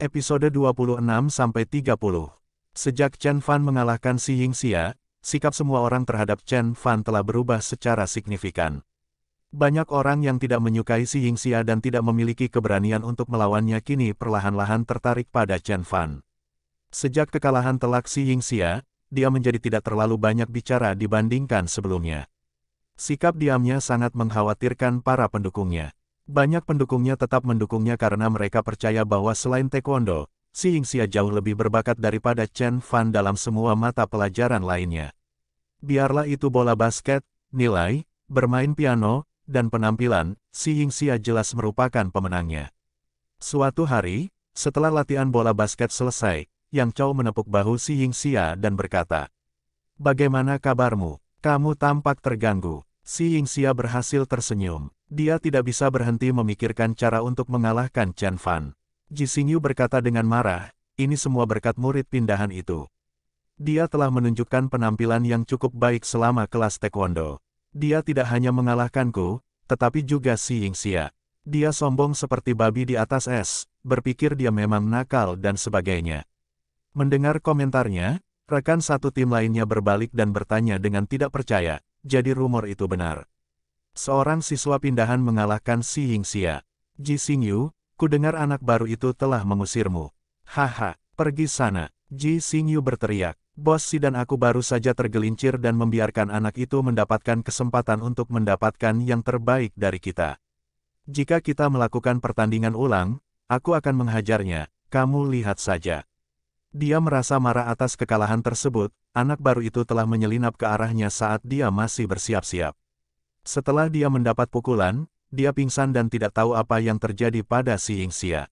episode 26-30. Sejak Chen Fan mengalahkan Si Xia, sikap semua orang terhadap Chen Fan telah berubah secara signifikan. Banyak orang yang tidak menyukai Si Xia dan tidak memiliki keberanian untuk melawannya kini perlahan-lahan tertarik pada Chen Fan. Sejak kekalahan telak Si Xia, dia menjadi tidak terlalu banyak bicara dibandingkan sebelumnya. Sikap diamnya sangat mengkhawatirkan para pendukungnya. Banyak pendukungnya tetap mendukungnya karena mereka percaya bahwa selain taekwondo, Si Yingxia jauh lebih berbakat daripada Chen Fan dalam semua mata pelajaran lainnya. Biarlah itu bola basket, nilai, bermain piano, dan penampilan, Si Yingxia jelas merupakan pemenangnya. Suatu hari, setelah latihan bola basket selesai, Yang Chow menepuk bahu Si Yingxia dan berkata, Bagaimana kabarmu? Kamu tampak terganggu. Si Yingxia berhasil tersenyum. Dia tidak bisa berhenti memikirkan cara untuk mengalahkan Chen Fan. Ji Xingyu berkata dengan marah, ini semua berkat murid pindahan itu. Dia telah menunjukkan penampilan yang cukup baik selama kelas taekwondo. Dia tidak hanya mengalahkanku, tetapi juga Si Ying Xia. Dia sombong seperti babi di atas es, berpikir dia memang nakal dan sebagainya. Mendengar komentarnya, rekan satu tim lainnya berbalik dan bertanya dengan tidak percaya, jadi rumor itu benar. Seorang siswa pindahan mengalahkan Si Yingxia. Ji Xingyu, kudengar anak baru itu telah mengusirmu. Haha, pergi sana. Ji Xingyu berteriak. Bos Si dan aku baru saja tergelincir dan membiarkan anak itu mendapatkan kesempatan untuk mendapatkan yang terbaik dari kita. Jika kita melakukan pertandingan ulang, aku akan menghajarnya, kamu lihat saja. Dia merasa marah atas kekalahan tersebut, anak baru itu telah menyelinap ke arahnya saat dia masih bersiap-siap. Setelah dia mendapat pukulan, dia pingsan dan tidak tahu apa yang terjadi pada Si Yingxia.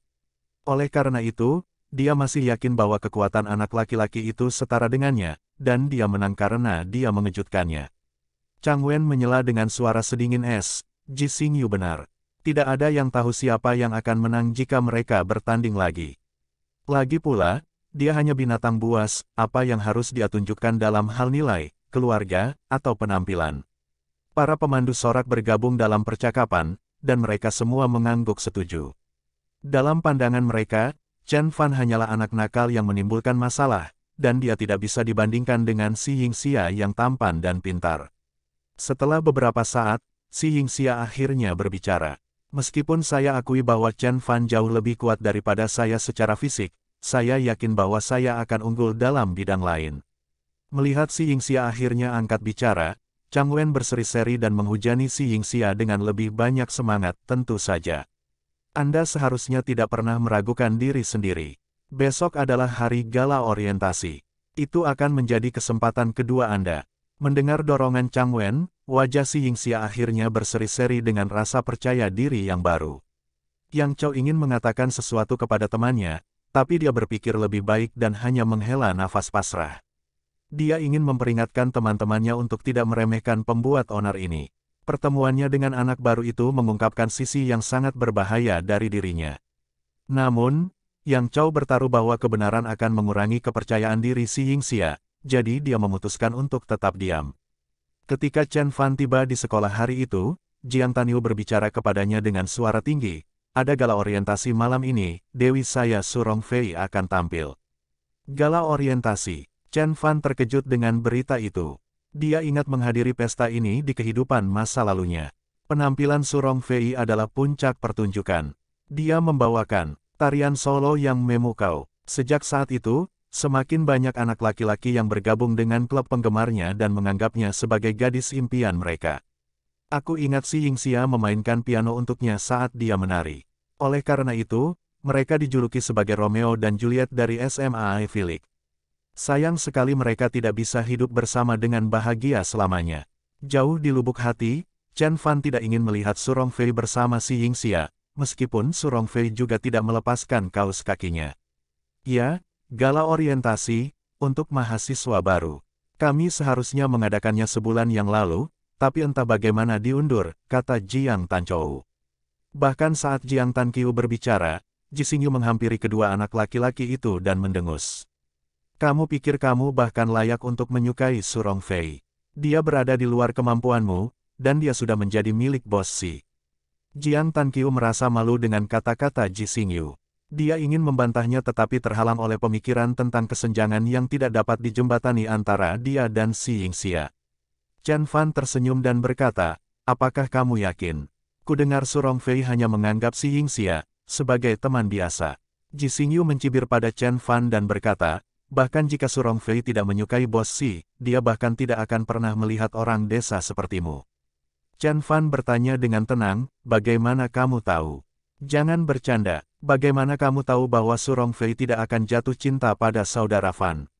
Oleh karena itu, dia masih yakin bahwa kekuatan anak laki-laki itu setara dengannya, dan dia menang karena dia mengejutkannya. Chang Wen menyela dengan suara sedingin es, Ji Xingyu benar. Tidak ada yang tahu siapa yang akan menang jika mereka bertanding lagi. Lagi pula, dia hanya binatang buas, apa yang harus dia tunjukkan dalam hal nilai, keluarga, atau penampilan. Para pemandu sorak bergabung dalam percakapan, dan mereka semua mengangguk setuju. Dalam pandangan mereka, Chen Fan hanyalah anak nakal yang menimbulkan masalah, dan dia tidak bisa dibandingkan dengan Si Ying Xia yang tampan dan pintar. Setelah beberapa saat, Si Ying Xia akhirnya berbicara. Meskipun saya akui bahwa Chen Fan jauh lebih kuat daripada saya secara fisik, saya yakin bahwa saya akan unggul dalam bidang lain. Melihat Si Ying Xia akhirnya angkat bicara, Chang Wen berseri-seri dan menghujani Si Yingxia dengan lebih banyak semangat, tentu saja. Anda seharusnya tidak pernah meragukan diri sendiri. Besok adalah hari gala orientasi. Itu akan menjadi kesempatan kedua Anda. Mendengar dorongan Chang Wen, wajah Si Yingxia akhirnya berseri-seri dengan rasa percaya diri yang baru. Yang Chow ingin mengatakan sesuatu kepada temannya, tapi dia berpikir lebih baik dan hanya menghela nafas pasrah. Dia ingin memperingatkan teman-temannya untuk tidak meremehkan pembuat onar ini. Pertemuannya dengan anak baru itu mengungkapkan sisi yang sangat berbahaya dari dirinya. Namun, Yang Chow bertaruh bahwa kebenaran akan mengurangi kepercayaan diri Si Yingxia, jadi dia memutuskan untuk tetap diam. Ketika Chen Fan tiba di sekolah hari itu, Jiang Tanyu berbicara kepadanya dengan suara tinggi, ada gala orientasi malam ini, Dewi saya Surong Fei akan tampil. Gala orientasi Chen Fan terkejut dengan berita itu. Dia ingat menghadiri pesta ini di kehidupan masa lalunya. Penampilan Surong Fei adalah puncak pertunjukan. Dia membawakan tarian solo yang memukau. Sejak saat itu, semakin banyak anak laki-laki yang bergabung dengan klub penggemarnya dan menganggapnya sebagai gadis impian mereka. Aku ingat si Ying Xia memainkan piano untuknya saat dia menari. Oleh karena itu, mereka dijuluki sebagai Romeo dan Juliet dari SMA Ivy Sayang sekali mereka tidak bisa hidup bersama dengan bahagia selamanya. Jauh di lubuk hati, Chen Fan tidak ingin melihat Surong Fei bersama Si Yingxia, meskipun Surong Fei juga tidak melepaskan kaos kakinya. Ya, gala orientasi, untuk mahasiswa baru. Kami seharusnya mengadakannya sebulan yang lalu, tapi entah bagaimana diundur, kata Jiang Tanchou. Bahkan saat Jiang Tan Qiu berbicara, Ji Xingyu menghampiri kedua anak laki-laki itu dan mendengus. Kamu pikir kamu bahkan layak untuk menyukai Surong Fei. Dia berada di luar kemampuanmu, dan dia sudah menjadi milik bos Si. Jiang Tanqiu merasa malu dengan kata-kata Ji Xingyu. Dia ingin membantahnya tetapi terhalang oleh pemikiran tentang kesenjangan yang tidak dapat dijembatani antara dia dan Si Yingxia. Chen Fan tersenyum dan berkata, apakah kamu yakin? Kudengar Surong Fei hanya menganggap Si Yingxia sebagai teman biasa. Ji Xingyu mencibir pada Chen Fan dan berkata, Bahkan jika Surong Fei tidak menyukai bos Si, dia bahkan tidak akan pernah melihat orang desa sepertimu. Chen Fan bertanya dengan tenang, bagaimana kamu tahu? Jangan bercanda, bagaimana kamu tahu bahwa Surong Fei tidak akan jatuh cinta pada saudara Fan?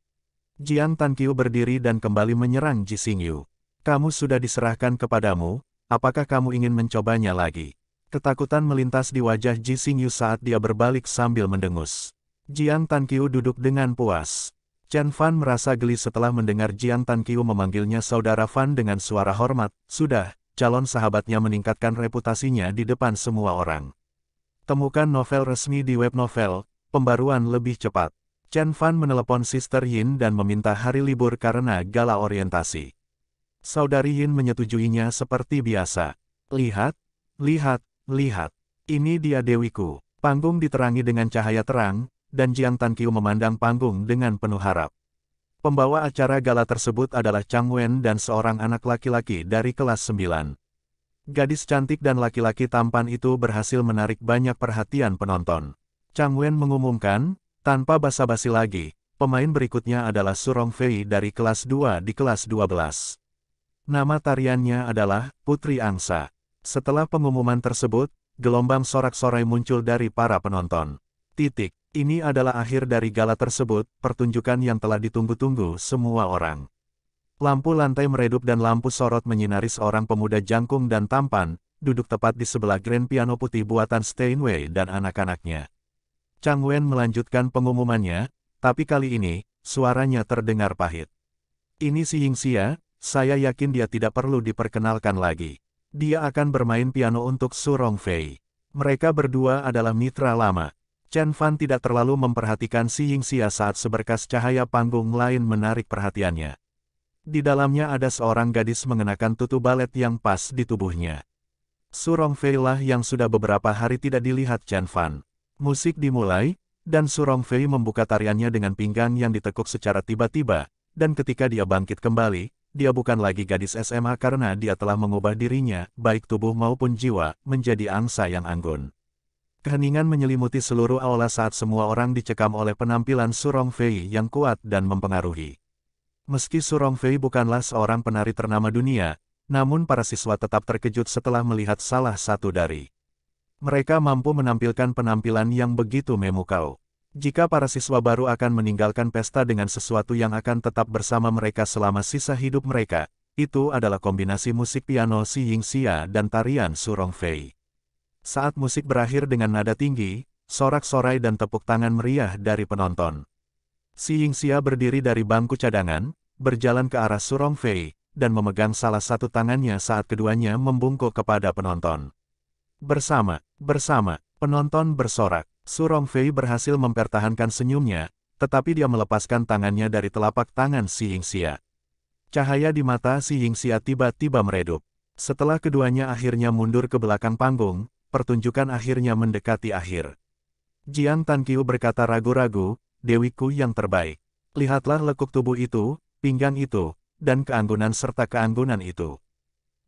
Jiang Tan Qiu berdiri dan kembali menyerang Ji Yu. Kamu sudah diserahkan kepadamu, apakah kamu ingin mencobanya lagi? Ketakutan melintas di wajah Ji Yu saat dia berbalik sambil mendengus. Jiang Tanqiu duduk dengan puas. Chen Fan merasa geli setelah mendengar Jiang Tanqiu memanggilnya saudara Fan dengan suara hormat, sudah, calon sahabatnya meningkatkan reputasinya di depan semua orang. Temukan novel resmi di web novel, pembaruan lebih cepat. Chen Fan menelepon Sister Yin dan meminta hari libur karena gala orientasi. Saudari Yin menyetujuinya seperti biasa. Lihat, lihat, lihat. Ini dia dewiku. Panggung diterangi dengan cahaya terang, dan Jiang Tanqiu memandang panggung dengan penuh harap. Pembawa acara gala tersebut adalah Chang Wen dan seorang anak laki-laki dari kelas 9. Gadis cantik dan laki-laki tampan itu berhasil menarik banyak perhatian penonton. Chang Wen mengumumkan, tanpa basa-basi lagi, pemain berikutnya adalah Surong Fei dari kelas 2 di kelas 12. Nama tariannya adalah Putri Angsa. Setelah pengumuman tersebut, gelombang sorak-sorai muncul dari para penonton. Titik. Ini adalah akhir dari gala tersebut, pertunjukan yang telah ditunggu-tunggu semua orang. Lampu lantai meredup dan lampu sorot menyinari seorang pemuda jangkung dan tampan, duduk tepat di sebelah grand piano putih buatan Steinway dan anak-anaknya. Chang Wen melanjutkan pengumumannya, tapi kali ini, suaranya terdengar pahit. Ini si Ying Xia, saya yakin dia tidak perlu diperkenalkan lagi. Dia akan bermain piano untuk Su Fei. Mereka berdua adalah mitra lama. Chen Fan tidak terlalu memperhatikan Si Yingxia saat seberkas cahaya panggung lain menarik perhatiannya. Di dalamnya ada seorang gadis mengenakan tutu balet yang pas di tubuhnya. Surong Fei lah yang sudah beberapa hari tidak dilihat Chen Fan. Musik dimulai, dan Surong Fei membuka tariannya dengan pinggang yang ditekuk secara tiba-tiba, dan ketika dia bangkit kembali, dia bukan lagi gadis SMA karena dia telah mengubah dirinya, baik tubuh maupun jiwa, menjadi angsa yang anggun. Keheningan menyelimuti seluruh aula saat semua orang dicekam oleh penampilan Surong Fei yang kuat dan mempengaruhi. Meski Surong Fei bukanlah seorang penari ternama dunia, namun para siswa tetap terkejut setelah melihat salah satu dari mereka mampu menampilkan penampilan yang begitu memukau. Jika para siswa baru akan meninggalkan pesta dengan sesuatu yang akan tetap bersama mereka selama sisa hidup mereka, itu adalah kombinasi musik piano Si Ying Xia dan tarian Surong Fei. Saat musik berakhir dengan nada tinggi, sorak-sorai dan tepuk tangan meriah dari penonton. Si Yingxia berdiri dari bangku cadangan, berjalan ke arah Surong Fei, dan memegang salah satu tangannya saat keduanya membungkuk kepada penonton. Bersama, bersama, penonton bersorak. Surong Fei berhasil mempertahankan senyumnya, tetapi dia melepaskan tangannya dari telapak tangan Si Yingxia. Cahaya di mata Si Yingxia tiba-tiba meredup. Setelah keduanya akhirnya mundur ke belakang panggung, pertunjukan akhirnya mendekati akhir. Jiang Tanqiu berkata ragu-ragu, Dewiku yang terbaik. Lihatlah lekuk tubuh itu, pinggang itu, dan keanggunan serta keanggunan itu.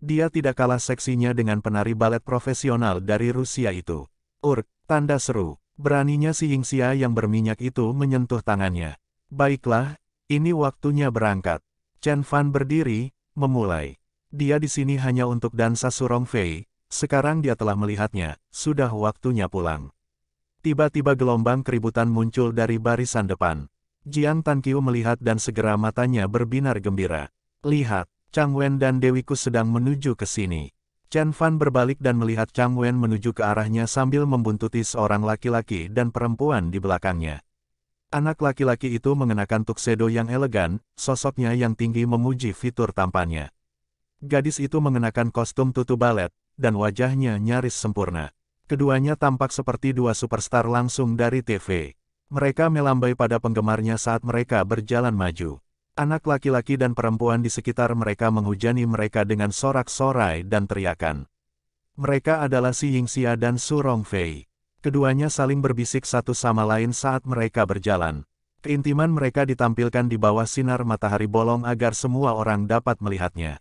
Dia tidak kalah seksinya dengan penari balet profesional dari Rusia itu. Urk, tanda seru. Beraninya si Yingxia yang berminyak itu menyentuh tangannya. Baiklah, ini waktunya berangkat. Chen Fan berdiri, memulai. Dia di sini hanya untuk dansa Surong Fei, sekarang dia telah melihatnya, sudah waktunya pulang. Tiba-tiba gelombang keributan muncul dari barisan depan. Jiang Tanqiu melihat dan segera matanya berbinar gembira. Lihat, Chang Wen dan Dewi Ku sedang menuju ke sini. Chen Fan berbalik dan melihat Chang Wen menuju ke arahnya sambil membuntuti seorang laki-laki dan perempuan di belakangnya. Anak laki-laki itu mengenakan tuxedo yang elegan, sosoknya yang tinggi memuji fitur tampannya. Gadis itu mengenakan kostum tutu balet, dan wajahnya nyaris sempurna. Keduanya tampak seperti dua superstar langsung dari TV. Mereka melambai pada penggemarnya saat mereka berjalan maju. Anak laki-laki dan perempuan di sekitar mereka menghujani mereka dengan sorak-sorai dan teriakan. Mereka adalah Si Yingxia dan Su Rongfei. Keduanya saling berbisik satu sama lain saat mereka berjalan. Keintiman mereka ditampilkan di bawah sinar matahari bolong agar semua orang dapat melihatnya.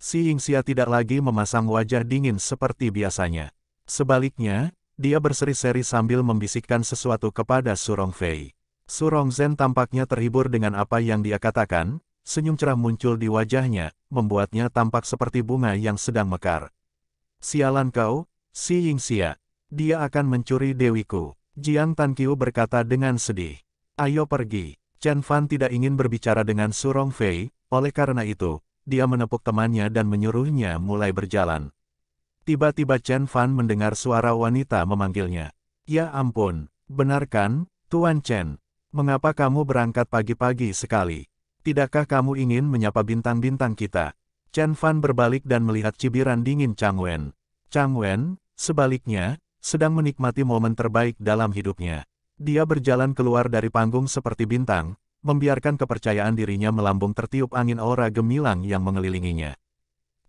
Si Yingxia tidak lagi memasang wajah dingin seperti biasanya. Sebaliknya, dia berseri-seri sambil membisikkan sesuatu kepada Surong Fei. Surong Zen tampaknya terhibur dengan apa yang dia katakan, senyum cerah muncul di wajahnya, membuatnya tampak seperti bunga yang sedang mekar. Sialan kau, Si Yingxia, dia akan mencuri dewiku. Jiang Tanqiu berkata dengan sedih. Ayo pergi. Chen Fan tidak ingin berbicara dengan Surong Fei, oleh karena itu, dia menepuk temannya dan menyuruhnya mulai berjalan. Tiba-tiba Chen Fan mendengar suara wanita memanggilnya. Ya ampun, benarkan, Tuan Chen? Mengapa kamu berangkat pagi-pagi sekali? Tidakkah kamu ingin menyapa bintang-bintang kita? Chen Fan berbalik dan melihat cibiran dingin Chang Wen. Chang Wen, sebaliknya, sedang menikmati momen terbaik dalam hidupnya. Dia berjalan keluar dari panggung seperti bintang, membiarkan kepercayaan dirinya melambung tertiup angin aura gemilang yang mengelilinginya.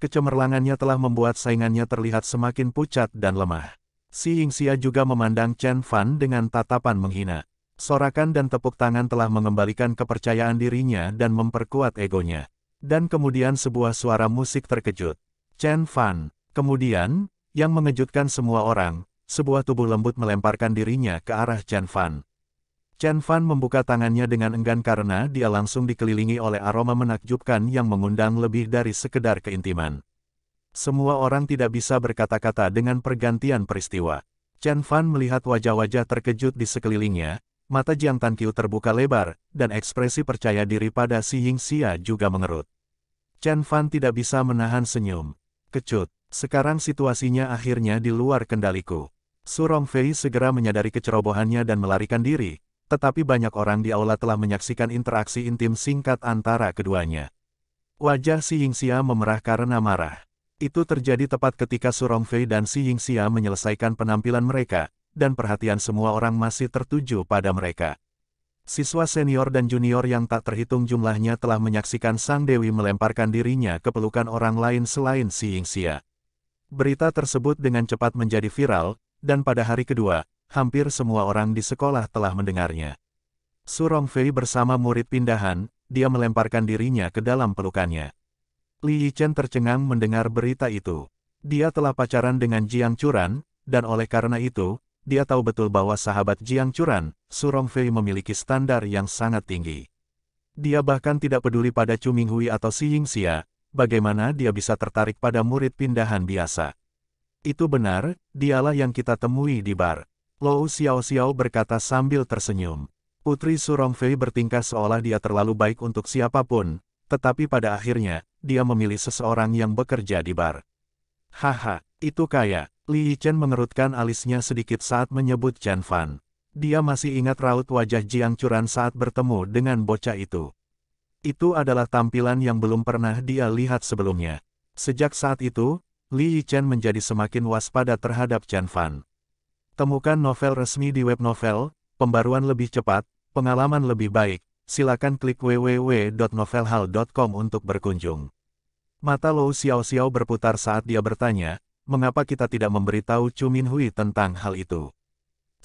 Kecemerlangannya telah membuat saingannya terlihat semakin pucat dan lemah. Si Xia juga memandang Chen Fan dengan tatapan menghina. Sorakan dan tepuk tangan telah mengembalikan kepercayaan dirinya dan memperkuat egonya. Dan kemudian sebuah suara musik terkejut. Chen Fan. Kemudian, yang mengejutkan semua orang, sebuah tubuh lembut melemparkan dirinya ke arah Chen Fan. Chen Fan membuka tangannya dengan enggan karena dia langsung dikelilingi oleh aroma menakjubkan yang mengundang lebih dari sekedar keintiman. Semua orang tidak bisa berkata-kata dengan pergantian peristiwa. Chen Fan melihat wajah-wajah terkejut di sekelilingnya, mata Jiang Tanqiu terbuka lebar, dan ekspresi percaya diri pada Si Ying Xia juga mengerut. Chen Fan tidak bisa menahan senyum. Kecut, sekarang situasinya akhirnya di luar kendaliku. Surong Fei segera menyadari kecerobohannya dan melarikan diri, tetapi banyak orang di aula telah menyaksikan interaksi intim singkat antara keduanya. Wajah Si Yingxia memerah karena marah. Itu terjadi tepat ketika Su Rongfei dan Si Yingxia menyelesaikan penampilan mereka, dan perhatian semua orang masih tertuju pada mereka. Siswa senior dan junior yang tak terhitung jumlahnya telah menyaksikan Sang Dewi melemparkan dirinya ke pelukan orang lain selain Si Yingxia. Berita tersebut dengan cepat menjadi viral, dan pada hari kedua, hampir semua orang di sekolah telah mendengarnya. Surong Fei bersama murid pindahan, dia melemparkan dirinya ke dalam pelukannya. Li Yichen tercengang mendengar berita itu. Dia telah pacaran dengan Jiang Curan, dan oleh karena itu, dia tahu betul bahwa sahabat Jiang Curan, Surong Fei memiliki standar yang sangat tinggi. Dia bahkan tidak peduli pada Chu Minghui atau Si Yingxia, bagaimana dia bisa tertarik pada murid pindahan biasa. Itu benar, dialah yang kita temui di bar. Lou Xiao Xiao berkata sambil tersenyum. Putri Surongfei bertingkah seolah dia terlalu baik untuk siapapun, tetapi pada akhirnya, dia memilih seseorang yang bekerja di bar. Haha, itu kaya. Li Yichen mengerutkan alisnya sedikit saat menyebut Chen Fan. Dia masih ingat raut wajah Jiang Curan saat bertemu dengan bocah itu. Itu adalah tampilan yang belum pernah dia lihat sebelumnya. Sejak saat itu, Li Yichen menjadi semakin waspada terhadap Chen Fan. Temukan novel resmi di web novel, pembaruan lebih cepat, pengalaman lebih baik. Silakan klik www.novelhal.com untuk berkunjung. Mata Lou Xiao Xiao berputar saat dia bertanya, mengapa kita tidak memberitahu Chu Min Hui tentang hal itu?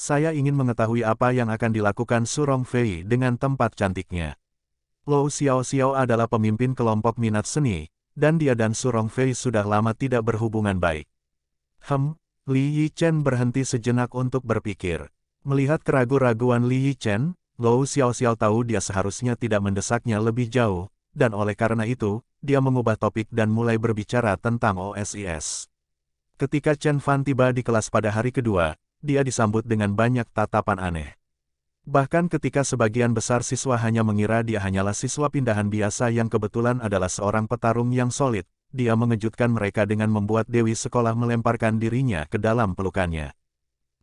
Saya ingin mengetahui apa yang akan dilakukan Surong Fei dengan tempat cantiknya. Lou Xiao Xiao adalah pemimpin kelompok minat seni, dan dia dan Surong Fei sudah lama tidak berhubungan baik. Hem, Li Yi Chen berhenti sejenak untuk berpikir. Melihat keraguan-raguan Li Yichen, Lou Xiao tahu dia seharusnya tidak mendesaknya lebih jauh, dan oleh karena itu, dia mengubah topik dan mulai berbicara tentang OSIS. Ketika Chen Fan tiba di kelas pada hari kedua, dia disambut dengan banyak tatapan aneh. Bahkan ketika sebagian besar siswa hanya mengira dia hanyalah siswa pindahan biasa yang kebetulan adalah seorang petarung yang solid, dia mengejutkan mereka dengan membuat Dewi Sekolah melemparkan dirinya ke dalam pelukannya.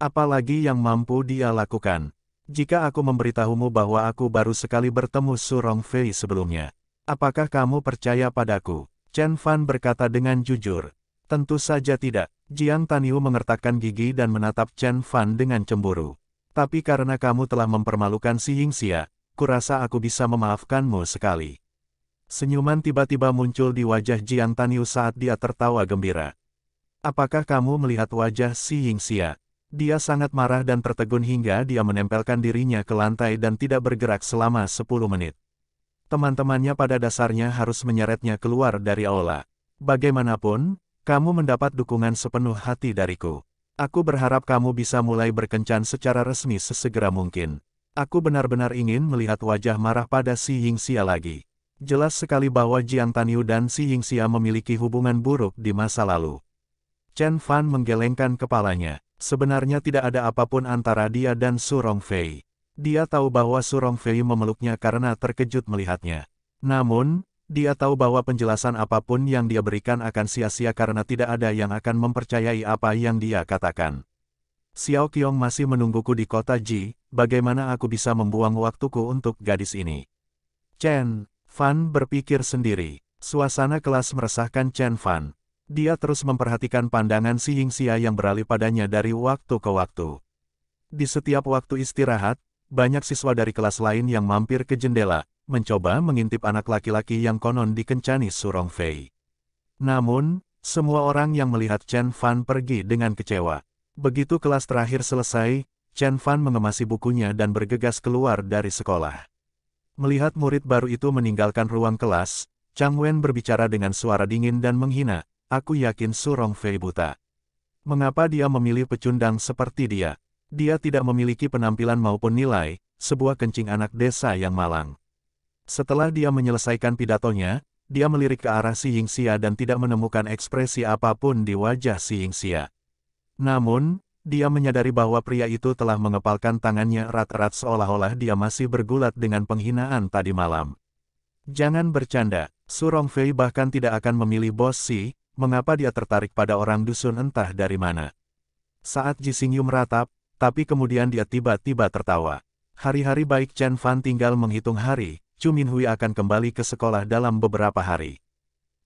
Apalagi yang mampu dia lakukan. Jika aku memberitahumu bahwa aku baru sekali bertemu Su Rongfei sebelumnya, apakah kamu percaya padaku? Chen Fan berkata dengan jujur. Tentu saja tidak. Jiang Taniu mengertakkan gigi dan menatap Chen Fan dengan cemburu. Tapi karena kamu telah mempermalukan Si Yingxia, kurasa aku bisa memaafkanmu sekali. Senyuman tiba-tiba muncul di wajah Jiang Tanyu saat dia tertawa gembira. Apakah kamu melihat wajah Si Yingxia? Dia sangat marah dan tertegun hingga dia menempelkan dirinya ke lantai dan tidak bergerak selama 10 menit. Teman-temannya pada dasarnya harus menyeretnya keluar dari aula. Bagaimanapun, kamu mendapat dukungan sepenuh hati dariku. Aku berharap kamu bisa mulai berkencan secara resmi sesegera mungkin. Aku benar-benar ingin melihat wajah marah pada Si Yingxia lagi. Jelas sekali bahwa Jiang Tanyu dan Si Yingxia memiliki hubungan buruk di masa lalu. Chen Fan menggelengkan kepalanya. Sebenarnya tidak ada apapun antara dia dan Su Rongfei. Dia tahu bahwa Su Rongfei memeluknya karena terkejut melihatnya. Namun, dia tahu bahwa penjelasan apapun yang dia berikan akan sia-sia karena tidak ada yang akan mempercayai apa yang dia katakan. Xiao Qiong masih menungguku di kota Ji, bagaimana aku bisa membuang waktuku untuk gadis ini? Chen, Fan berpikir sendiri. Suasana kelas meresahkan Chen Fan. Dia terus memperhatikan pandangan si Yingxia yang beralih padanya dari waktu ke waktu. Di setiap waktu istirahat, banyak siswa dari kelas lain yang mampir ke jendela, mencoba mengintip anak laki-laki yang konon dikencani Surong Fei. Namun, semua orang yang melihat Chen Fan pergi dengan kecewa. Begitu kelas terakhir selesai, Chen Fan mengemasi bukunya dan bergegas keluar dari sekolah. Melihat murid baru itu meninggalkan ruang kelas, Chang Wen berbicara dengan suara dingin dan menghina, aku yakin Su Fei buta. Mengapa dia memilih pecundang seperti dia? Dia tidak memiliki penampilan maupun nilai, sebuah kencing anak desa yang malang. Setelah dia menyelesaikan pidatonya, dia melirik ke arah Si Yingxia dan tidak menemukan ekspresi apapun di wajah Si Yingxia. Namun, dia menyadari bahwa pria itu telah mengepalkan tangannya erat-erat seolah-olah dia masih bergulat dengan penghinaan tadi malam. Jangan bercanda, Surong Fei bahkan tidak akan memilih bos Si, mengapa dia tertarik pada orang dusun entah dari mana. Saat Ji meratap, tapi kemudian dia tiba-tiba tertawa. Hari-hari baik Chen Fan tinggal menghitung hari, Chu Hui akan kembali ke sekolah dalam beberapa hari.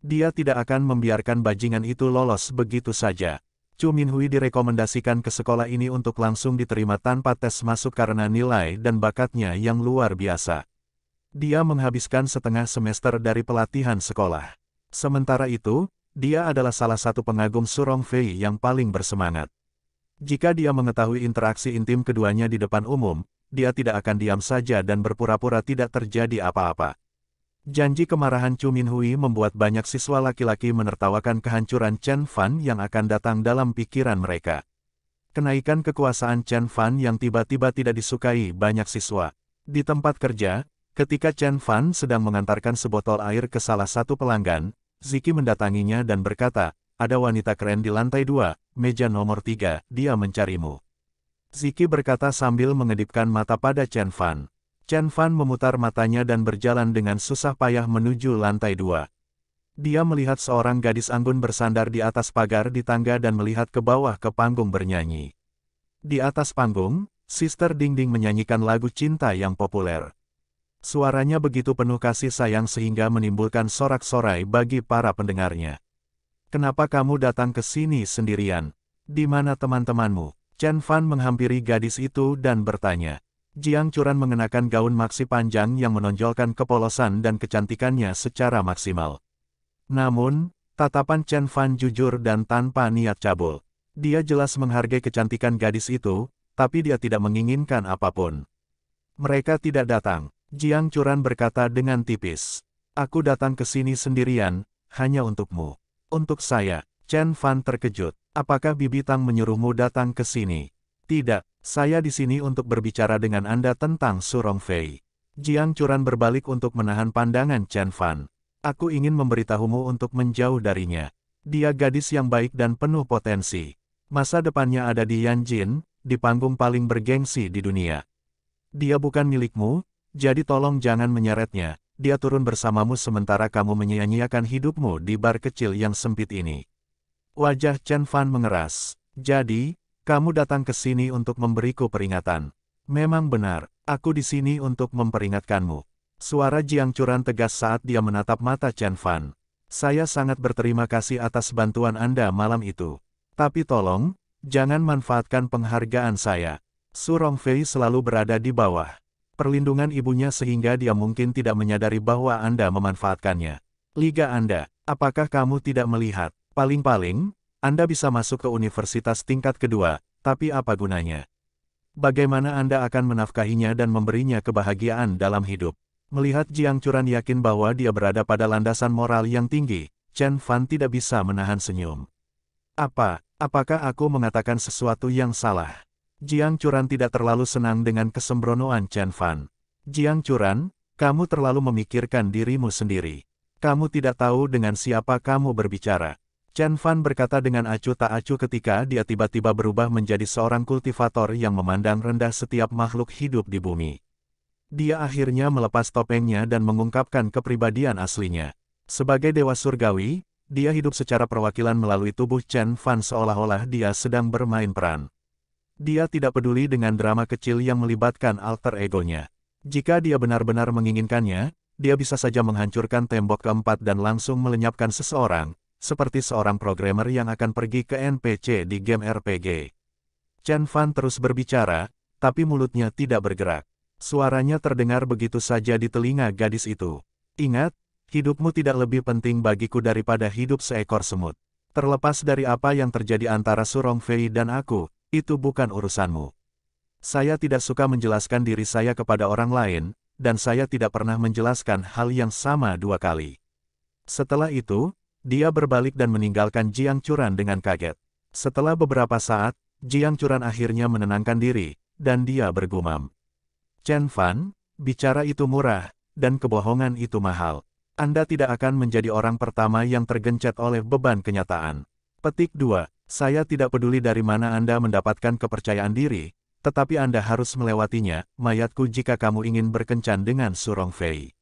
Dia tidak akan membiarkan bajingan itu lolos begitu saja. Chu Minhui direkomendasikan ke sekolah ini untuk langsung diterima tanpa tes masuk karena nilai dan bakatnya yang luar biasa. Dia menghabiskan setengah semester dari pelatihan sekolah. Sementara itu, dia adalah salah satu pengagum Surong Fei yang paling bersemangat. Jika dia mengetahui interaksi intim keduanya di depan umum, dia tidak akan diam saja dan berpura-pura tidak terjadi apa-apa. Janji kemarahan Chu Minhui membuat banyak siswa laki-laki menertawakan kehancuran Chen Fan yang akan datang dalam pikiran mereka. Kenaikan kekuasaan Chen Fan yang tiba-tiba tidak disukai banyak siswa. Di tempat kerja, ketika Chen Fan sedang mengantarkan sebotol air ke salah satu pelanggan, Ziki mendatanginya dan berkata, ada wanita keren di lantai dua, meja nomor tiga, dia mencarimu. Ziki berkata sambil mengedipkan mata pada Chen Fan. Chen Fan memutar matanya dan berjalan dengan susah payah menuju lantai dua. Dia melihat seorang gadis anggun bersandar di atas pagar di tangga dan melihat ke bawah ke panggung bernyanyi. Di atas panggung, Sister Dingding menyanyikan lagu cinta yang populer. Suaranya begitu penuh kasih sayang sehingga menimbulkan sorak-sorai bagi para pendengarnya. Kenapa kamu datang ke sini sendirian? Di mana teman-temanmu? Chen Fan menghampiri gadis itu dan bertanya. Jiang Curan mengenakan gaun maksi panjang yang menonjolkan kepolosan dan kecantikannya secara maksimal. Namun, tatapan Chen Fan jujur dan tanpa niat cabul. Dia jelas menghargai kecantikan gadis itu, tapi dia tidak menginginkan apapun. Mereka tidak datang, Jiang Curan berkata dengan tipis. Aku datang ke sini sendirian, hanya untukmu. Untuk saya, Chen Fan terkejut. Apakah Bibi Tang menyuruhmu datang ke sini? Tidak, saya di sini untuk berbicara dengan Anda tentang Surong Fei. Jiang Curan berbalik untuk menahan pandangan Chen Fan. Aku ingin memberitahumu untuk menjauh darinya. Dia gadis yang baik dan penuh potensi. Masa depannya ada di Yanjin, di panggung paling bergengsi di dunia. Dia bukan milikmu, jadi tolong jangan menyeretnya. Dia turun bersamamu sementara kamu menyia-nyiakan hidupmu di bar kecil yang sempit ini. Wajah Chen Fan mengeras. Jadi, kamu datang ke sini untuk memberiku peringatan. Memang benar, aku di sini untuk memperingatkanmu. Suara Jiang Curan tegas saat dia menatap mata Chen Fan. Saya sangat berterima kasih atas bantuan Anda malam itu. Tapi tolong, jangan manfaatkan penghargaan saya. Su Rongfei selalu berada di bawah perlindungan ibunya sehingga dia mungkin tidak menyadari bahwa Anda memanfaatkannya. Liga Anda, apakah kamu tidak melihat? Paling-paling, anda bisa masuk ke universitas tingkat kedua, tapi apa gunanya? Bagaimana Anda akan menafkahinya dan memberinya kebahagiaan dalam hidup? Melihat Jiang Curan yakin bahwa dia berada pada landasan moral yang tinggi, Chen Fan tidak bisa menahan senyum. Apa, apakah aku mengatakan sesuatu yang salah? Jiang Curan tidak terlalu senang dengan kesembronoan Chen Fan. Jiang Curan, kamu terlalu memikirkan dirimu sendiri. Kamu tidak tahu dengan siapa kamu berbicara. Chen Fan berkata dengan acuh tak acuh ketika dia tiba-tiba berubah menjadi seorang kultivator yang memandang rendah setiap makhluk hidup di bumi. Dia akhirnya melepas topengnya dan mengungkapkan kepribadian aslinya. Sebagai dewa surgawi, dia hidup secara perwakilan melalui tubuh Chen Fan seolah-olah dia sedang bermain peran. Dia tidak peduli dengan drama kecil yang melibatkan alter egonya. Jika dia benar-benar menginginkannya, dia bisa saja menghancurkan tembok keempat dan langsung melenyapkan seseorang, seperti seorang programmer yang akan pergi ke NPC di game RPG. Chen Fan terus berbicara, tapi mulutnya tidak bergerak. Suaranya terdengar begitu saja di telinga gadis itu. Ingat, hidupmu tidak lebih penting bagiku daripada hidup seekor semut. Terlepas dari apa yang terjadi antara Surong Fei dan aku, itu bukan urusanmu. Saya tidak suka menjelaskan diri saya kepada orang lain, dan saya tidak pernah menjelaskan hal yang sama dua kali. Setelah itu, dia berbalik dan meninggalkan Jiang Curan dengan kaget. Setelah beberapa saat, Jiang Curan akhirnya menenangkan diri, dan dia bergumam. Chen Fan, bicara itu murah, dan kebohongan itu mahal. Anda tidak akan menjadi orang pertama yang tergencet oleh beban kenyataan. Petik 2. Saya tidak peduli dari mana Anda mendapatkan kepercayaan diri, tetapi Anda harus melewatinya, mayatku jika kamu ingin berkencan dengan Surong Fei.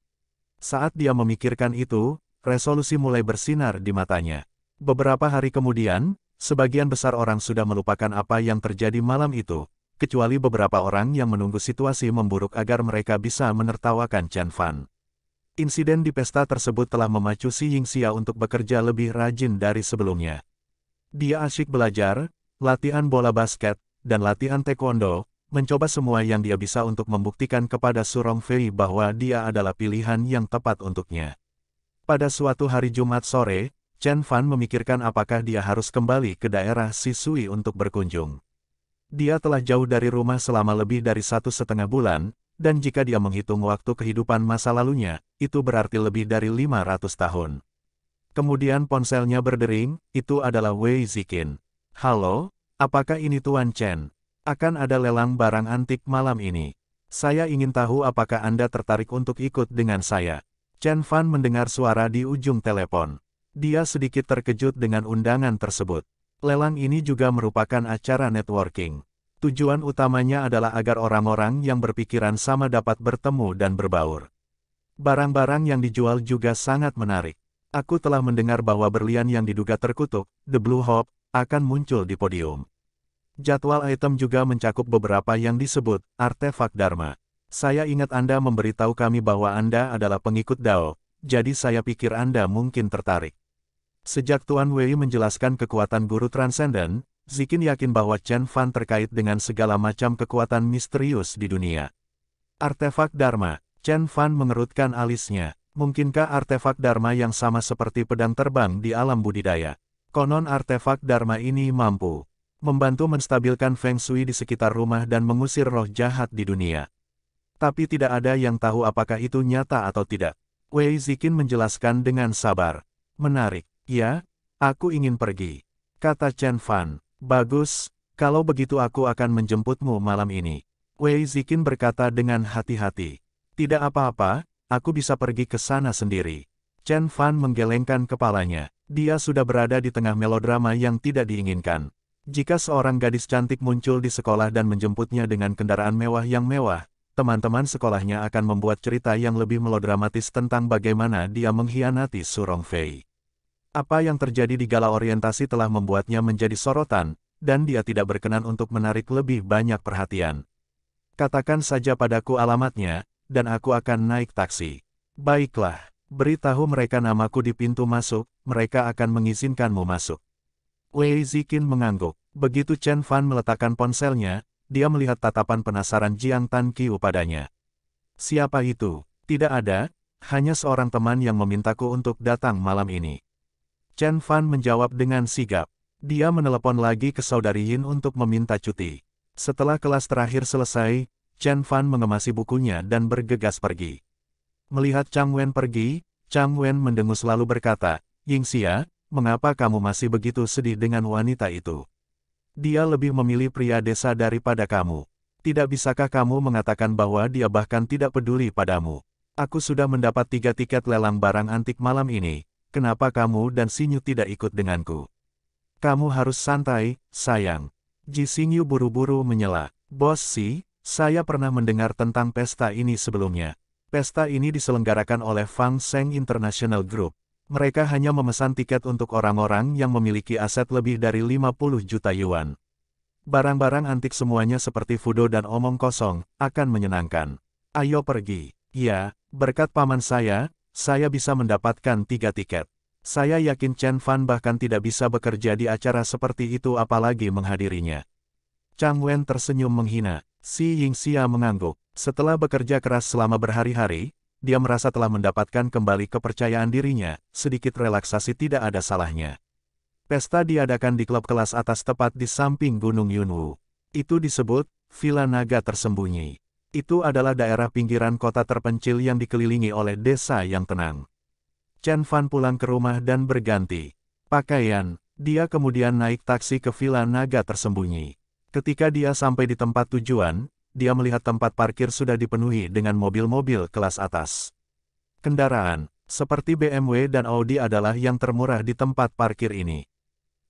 Saat dia memikirkan itu, resolusi mulai bersinar di matanya. Beberapa hari kemudian, sebagian besar orang sudah melupakan apa yang terjadi malam itu, kecuali beberapa orang yang menunggu situasi memburuk agar mereka bisa menertawakan Chen Fan. Insiden di pesta tersebut telah memacu Si Yingxia untuk bekerja lebih rajin dari sebelumnya. Dia asyik belajar, latihan bola basket, dan latihan taekwondo, mencoba semua yang dia bisa untuk membuktikan kepada Surong Fei bahwa dia adalah pilihan yang tepat untuknya. Pada suatu hari Jumat sore, Chen Fan memikirkan apakah dia harus kembali ke daerah Sisui untuk berkunjung. Dia telah jauh dari rumah selama lebih dari satu setengah bulan, dan jika dia menghitung waktu kehidupan masa lalunya, itu berarti lebih dari 500 tahun. Kemudian ponselnya berdering, itu adalah Wei Zikin. Halo, apakah ini Tuan Chen? Akan ada lelang barang antik malam ini. Saya ingin tahu apakah Anda tertarik untuk ikut dengan saya. Chen Fan mendengar suara di ujung telepon. Dia sedikit terkejut dengan undangan tersebut. Lelang ini juga merupakan acara networking. Tujuan utamanya adalah agar orang-orang yang berpikiran sama dapat bertemu dan berbaur. Barang-barang yang dijual juga sangat menarik. Aku telah mendengar bahwa berlian yang diduga terkutuk, The Blue Hope, akan muncul di podium. Jadwal item juga mencakup beberapa yang disebut artefak Dharma. Saya ingat Anda memberitahu kami bahwa Anda adalah pengikut Dao, jadi saya pikir Anda mungkin tertarik. Sejak Tuan Wei menjelaskan kekuatan guru Transcendent, Zikin yakin bahwa Chen Fan terkait dengan segala macam kekuatan misterius di dunia. Artefak Dharma, Chen Fan mengerutkan alisnya. Mungkinkah artefak Dharma yang sama seperti pedang terbang di alam budidaya? Konon artefak Dharma ini mampu membantu menstabilkan Feng Shui di sekitar rumah dan mengusir roh jahat di dunia. Tapi tidak ada yang tahu apakah itu nyata atau tidak. Wei Zikin menjelaskan dengan sabar. Menarik, ya? Aku ingin pergi. Kata Chen Fan. Bagus, kalau begitu aku akan menjemputmu malam ini. Wei Zikin berkata dengan hati-hati. Tidak apa-apa, aku bisa pergi ke sana sendiri. Chen Fan menggelengkan kepalanya. Dia sudah berada di tengah melodrama yang tidak diinginkan. Jika seorang gadis cantik muncul di sekolah dan menjemputnya dengan kendaraan mewah yang mewah, teman-teman sekolahnya akan membuat cerita yang lebih melodramatis tentang bagaimana dia mengkhianati Surong Fei. Apa yang terjadi di gala orientasi telah membuatnya menjadi sorotan, dan dia tidak berkenan untuk menarik lebih banyak perhatian. Katakan saja padaku alamatnya, dan aku akan naik taksi. Baiklah, beritahu mereka namaku di pintu masuk, mereka akan mengizinkanmu masuk. Wei Zikin mengangguk. Begitu Chen Fan meletakkan ponselnya, dia melihat tatapan penasaran Jiang Tan Qiu padanya. Siapa itu? Tidak ada, hanya seorang teman yang memintaku untuk datang malam ini. Chen Fan menjawab dengan sigap. Dia menelepon lagi ke saudari Yin untuk meminta cuti. Setelah kelas terakhir selesai, Chen Fan mengemasi bukunya dan bergegas pergi. Melihat Chang Wen pergi, Chang Wen mendengus lalu berkata, Ying Xia, mengapa kamu masih begitu sedih dengan wanita itu? Dia lebih memilih pria desa daripada kamu. Tidak bisakah kamu mengatakan bahwa dia bahkan tidak peduli padamu? Aku sudah mendapat tiga tiket lelang barang antik malam ini. Kenapa kamu dan Sinyu tidak ikut denganku? Kamu harus santai, sayang. Ji Sinyu buru-buru menyela. Bos Si, saya pernah mendengar tentang pesta ini sebelumnya. Pesta ini diselenggarakan oleh Fang Seng International Group. Mereka hanya memesan tiket untuk orang-orang yang memiliki aset lebih dari 50 juta yuan. Barang-barang antik semuanya seperti fudo dan omong kosong, akan menyenangkan. Ayo pergi. Ya, berkat paman saya, saya bisa mendapatkan tiga tiket. Saya yakin Chen Fan bahkan tidak bisa bekerja di acara seperti itu apalagi menghadirinya. Chang Wen tersenyum menghina. Si Ying Xia mengangguk. Setelah bekerja keras selama berhari-hari, dia merasa telah mendapatkan kembali kepercayaan dirinya, sedikit relaksasi tidak ada salahnya. Pesta diadakan di klub kelas atas tepat di samping Gunung Yunwu. Itu disebut, Villa Naga Tersembunyi. Itu adalah daerah pinggiran kota terpencil yang dikelilingi oleh desa yang tenang. Chen Fan pulang ke rumah dan berganti pakaian. Dia kemudian naik taksi ke Villa Naga Tersembunyi. Ketika dia sampai di tempat tujuan, dia melihat tempat parkir sudah dipenuhi dengan mobil-mobil kelas atas. Kendaraan, seperti BMW dan Audi adalah yang termurah di tempat parkir ini.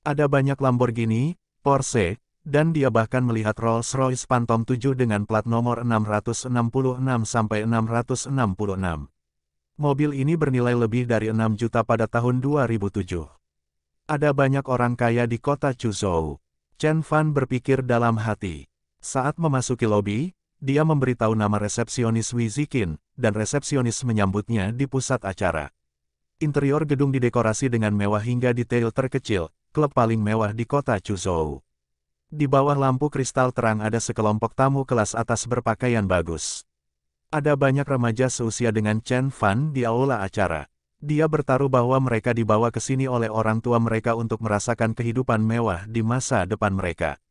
Ada banyak Lamborghini, Porsche, dan dia bahkan melihat Rolls-Royce Phantom 7 dengan plat nomor 666-666. Mobil ini bernilai lebih dari 6 juta pada tahun 2007. Ada banyak orang kaya di kota Chuzhou. Chen Fan berpikir dalam hati. Saat memasuki lobi, dia memberitahu nama resepsionis Wizikin, dan resepsionis menyambutnya di pusat acara. Interior gedung didekorasi dengan mewah hingga detail terkecil, klub paling mewah di kota Chuzhou. Di bawah lampu kristal terang ada sekelompok tamu kelas atas berpakaian bagus. Ada banyak remaja seusia dengan Chen Fan di aula acara. Dia bertaruh bahwa mereka dibawa ke sini oleh orang tua mereka untuk merasakan kehidupan mewah di masa depan mereka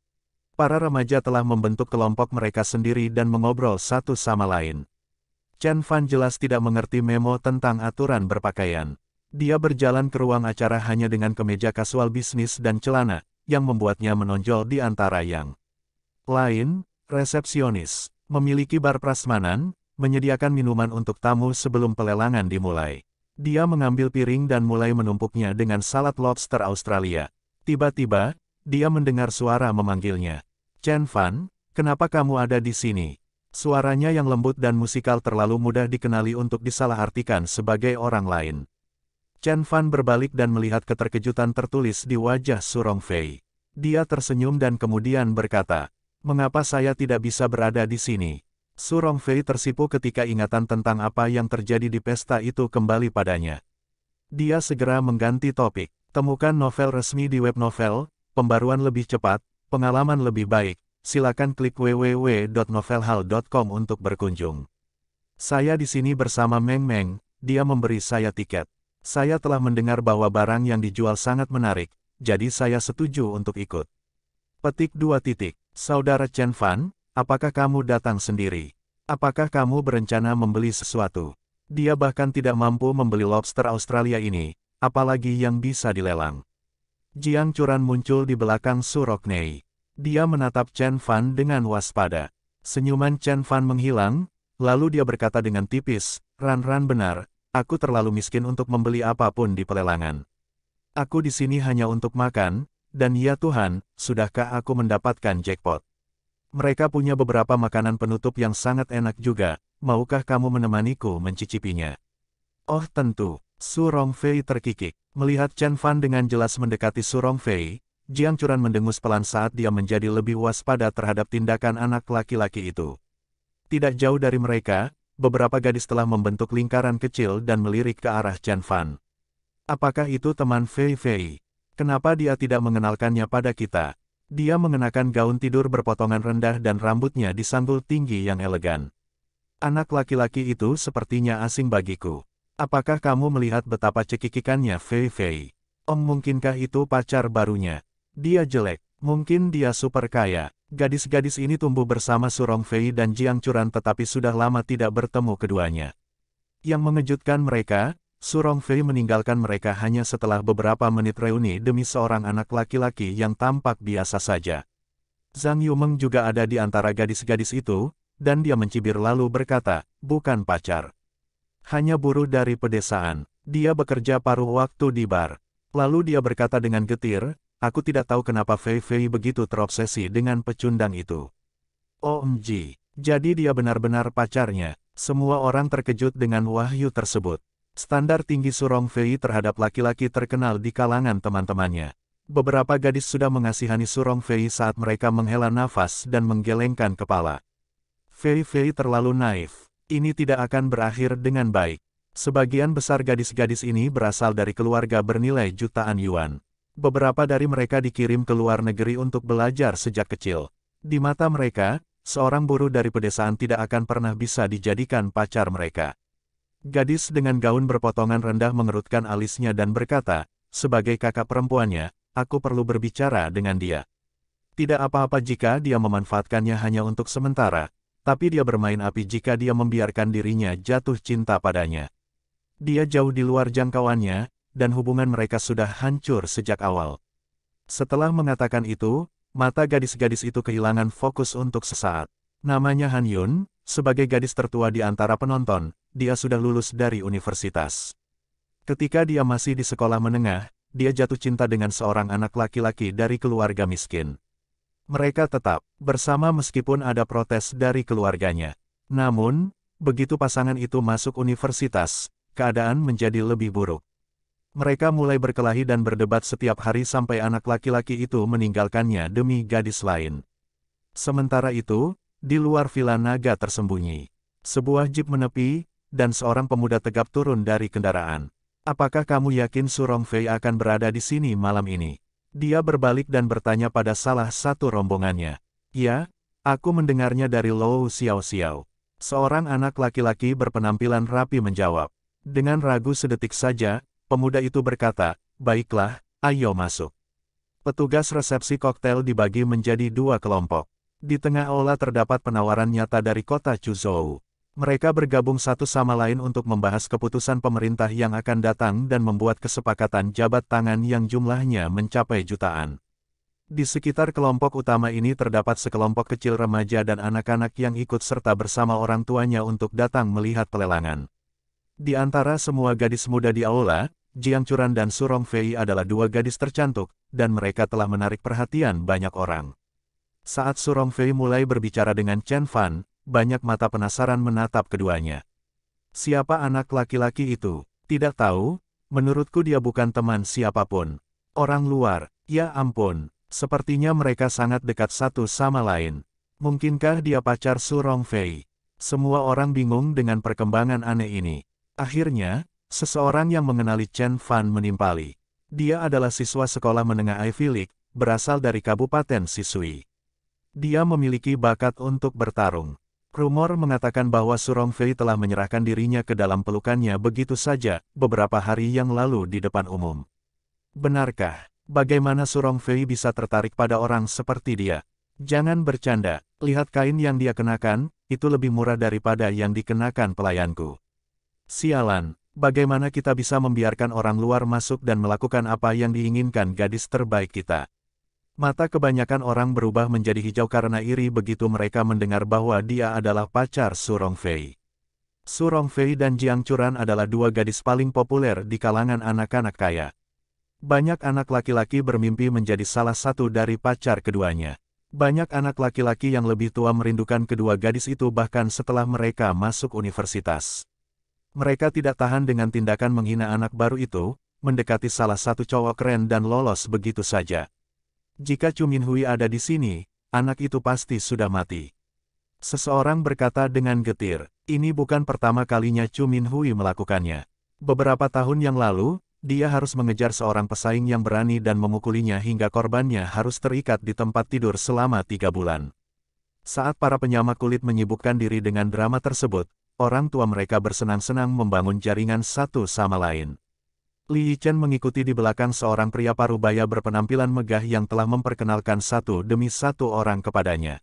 para remaja telah membentuk kelompok mereka sendiri dan mengobrol satu sama lain. Chen Fan jelas tidak mengerti memo tentang aturan berpakaian. Dia berjalan ke ruang acara hanya dengan kemeja kasual bisnis dan celana, yang membuatnya menonjol di antara yang lain, resepsionis, memiliki bar prasmanan, menyediakan minuman untuk tamu sebelum pelelangan dimulai. Dia mengambil piring dan mulai menumpuknya dengan salad lobster Australia. Tiba-tiba, dia mendengar suara memanggilnya. Chen Fan, kenapa kamu ada di sini? Suaranya yang lembut dan musikal terlalu mudah dikenali untuk disalahartikan sebagai orang lain. Chen Fan berbalik dan melihat keterkejutan tertulis di wajah Surong Fei. Dia tersenyum dan kemudian berkata, Mengapa saya tidak bisa berada di sini? Surong Fei tersipu ketika ingatan tentang apa yang terjadi di pesta itu kembali padanya. Dia segera mengganti topik. Temukan novel resmi di web novel, pembaruan lebih cepat, pengalaman lebih baik, silakan klik www.novelhal.com untuk berkunjung. Saya di sini bersama Meng Meng, dia memberi saya tiket. Saya telah mendengar bahwa barang yang dijual sangat menarik, jadi saya setuju untuk ikut. Petik dua titik. Saudara Chen Fan, apakah kamu datang sendiri? Apakah kamu berencana membeli sesuatu? Dia bahkan tidak mampu membeli lobster Australia ini, apalagi yang bisa dilelang. Jiang Curan muncul di belakang Su Roknei. Dia menatap Chen Fan dengan waspada. Senyuman Chen Fan menghilang, lalu dia berkata dengan tipis, Ran-ran benar, aku terlalu miskin untuk membeli apapun di pelelangan. Aku di sini hanya untuk makan, dan ya Tuhan, sudahkah aku mendapatkan jackpot? Mereka punya beberapa makanan penutup yang sangat enak juga, maukah kamu menemaniku mencicipinya? Oh tentu, Su Rongfei terkikik. Melihat Chen Fan dengan jelas mendekati Su Rongfei, Jiang Curan mendengus pelan saat dia menjadi lebih waspada terhadap tindakan anak laki-laki itu. Tidak jauh dari mereka, beberapa gadis telah membentuk lingkaran kecil dan melirik ke arah Chen Fan. Apakah itu teman Fei Fei? Kenapa dia tidak mengenalkannya pada kita? Dia mengenakan gaun tidur berpotongan rendah dan rambutnya disanggul tinggi yang elegan. Anak laki-laki itu sepertinya asing bagiku. Apakah kamu melihat betapa cekikikannya Fei Fei? Om mungkinkah itu pacar barunya? Dia jelek, mungkin dia super kaya. Gadis-gadis ini tumbuh bersama Surong Fei dan Jiang Curan tetapi sudah lama tidak bertemu keduanya. Yang mengejutkan mereka, Surong Fei meninggalkan mereka hanya setelah beberapa menit reuni demi seorang anak laki-laki yang tampak biasa saja. Zhang Yumeng juga ada di antara gadis-gadis itu, dan dia mencibir lalu berkata, bukan pacar. Hanya buruh dari pedesaan, dia bekerja paruh waktu di bar. Lalu dia berkata dengan getir, aku tidak tahu kenapa Fei Fei begitu terobsesi dengan pecundang itu. OMG, oh, jadi dia benar-benar pacarnya. Semua orang terkejut dengan wahyu tersebut. Standar tinggi Surong Fei terhadap laki-laki terkenal di kalangan teman-temannya. Beberapa gadis sudah mengasihani Surong Fei saat mereka menghela nafas dan menggelengkan kepala. Fei Fei terlalu naif ini tidak akan berakhir dengan baik. Sebagian besar gadis-gadis ini berasal dari keluarga bernilai jutaan yuan. Beberapa dari mereka dikirim ke luar negeri untuk belajar sejak kecil. Di mata mereka, seorang buruh dari pedesaan tidak akan pernah bisa dijadikan pacar mereka. Gadis dengan gaun berpotongan rendah mengerutkan alisnya dan berkata, sebagai kakak perempuannya, aku perlu berbicara dengan dia. Tidak apa-apa jika dia memanfaatkannya hanya untuk sementara, tapi dia bermain api jika dia membiarkan dirinya jatuh cinta padanya. Dia jauh di luar jangkauannya, dan hubungan mereka sudah hancur sejak awal. Setelah mengatakan itu, mata gadis-gadis itu kehilangan fokus untuk sesaat. Namanya Han Yun, sebagai gadis tertua di antara penonton, dia sudah lulus dari universitas. Ketika dia masih di sekolah menengah, dia jatuh cinta dengan seorang anak laki-laki dari keluarga miskin. Mereka tetap bersama meskipun ada protes dari keluarganya. Namun, begitu pasangan itu masuk universitas, keadaan menjadi lebih buruk. Mereka mulai berkelahi dan berdebat setiap hari sampai anak laki-laki itu meninggalkannya demi gadis lain. Sementara itu, di luar villa naga tersembunyi, sebuah jeep menepi, dan seorang pemuda tegap turun dari kendaraan. Apakah kamu yakin Surong Fei akan berada di sini malam ini? Dia berbalik dan bertanya pada salah satu rombongannya. Ya, aku mendengarnya dari Lou Xiao Xiao. Seorang anak laki-laki berpenampilan rapi menjawab. Dengan ragu sedetik saja, pemuda itu berkata, Baiklah, ayo masuk. Petugas resepsi koktel dibagi menjadi dua kelompok. Di tengah aula terdapat penawaran nyata dari kota Chuzhou. Mereka bergabung satu sama lain untuk membahas keputusan pemerintah yang akan datang dan membuat kesepakatan jabat tangan yang jumlahnya mencapai jutaan. Di sekitar kelompok utama ini terdapat sekelompok kecil remaja dan anak-anak yang ikut serta bersama orang tuanya untuk datang melihat pelelangan. Di antara semua gadis muda di aula, Jiang Curan dan Surong Fei adalah dua gadis tercantik, dan mereka telah menarik perhatian banyak orang. Saat Surong Fei mulai berbicara dengan Chen Fan, banyak mata penasaran menatap keduanya. Siapa anak laki-laki itu? Tidak tahu, menurutku dia bukan teman siapapun. Orang luar, ya ampun, sepertinya mereka sangat dekat satu sama lain. Mungkinkah dia pacar Su Rongfei? Semua orang bingung dengan perkembangan aneh ini. Akhirnya, seseorang yang mengenali Chen Fan menimpali. Dia adalah siswa sekolah menengah Ivy League, berasal dari Kabupaten Sisui. Dia memiliki bakat untuk bertarung. Rumor mengatakan bahwa Surong Fei telah menyerahkan dirinya ke dalam pelukannya begitu saja, beberapa hari yang lalu di depan umum. Benarkah? Bagaimana Surong Fei bisa tertarik pada orang seperti dia? Jangan bercanda, lihat kain yang dia kenakan, itu lebih murah daripada yang dikenakan pelayanku. Sialan, bagaimana kita bisa membiarkan orang luar masuk dan melakukan apa yang diinginkan gadis terbaik kita? Mata kebanyakan orang berubah menjadi hijau karena iri begitu mereka mendengar bahwa dia adalah pacar Surong Fei. Surong Fei dan Jiang Curan adalah dua gadis paling populer di kalangan anak-anak kaya. Banyak anak laki-laki bermimpi menjadi salah satu dari pacar keduanya. Banyak anak laki-laki yang lebih tua merindukan kedua gadis itu bahkan setelah mereka masuk universitas. Mereka tidak tahan dengan tindakan menghina anak baru itu, mendekati salah satu cowok keren dan lolos begitu saja. Jika Cuminhui ada di sini, anak itu pasti sudah mati. Seseorang berkata dengan getir, ini bukan pertama kalinya Cuminhui melakukannya. Beberapa tahun yang lalu, dia harus mengejar seorang pesaing yang berani dan memukulinya hingga korbannya harus terikat di tempat tidur selama tiga bulan. Saat para penyamak kulit menyibukkan diri dengan drama tersebut, orang tua mereka bersenang-senang membangun jaringan satu sama lain. Li Yichen mengikuti di belakang seorang pria parubaya berpenampilan megah yang telah memperkenalkan satu demi satu orang kepadanya.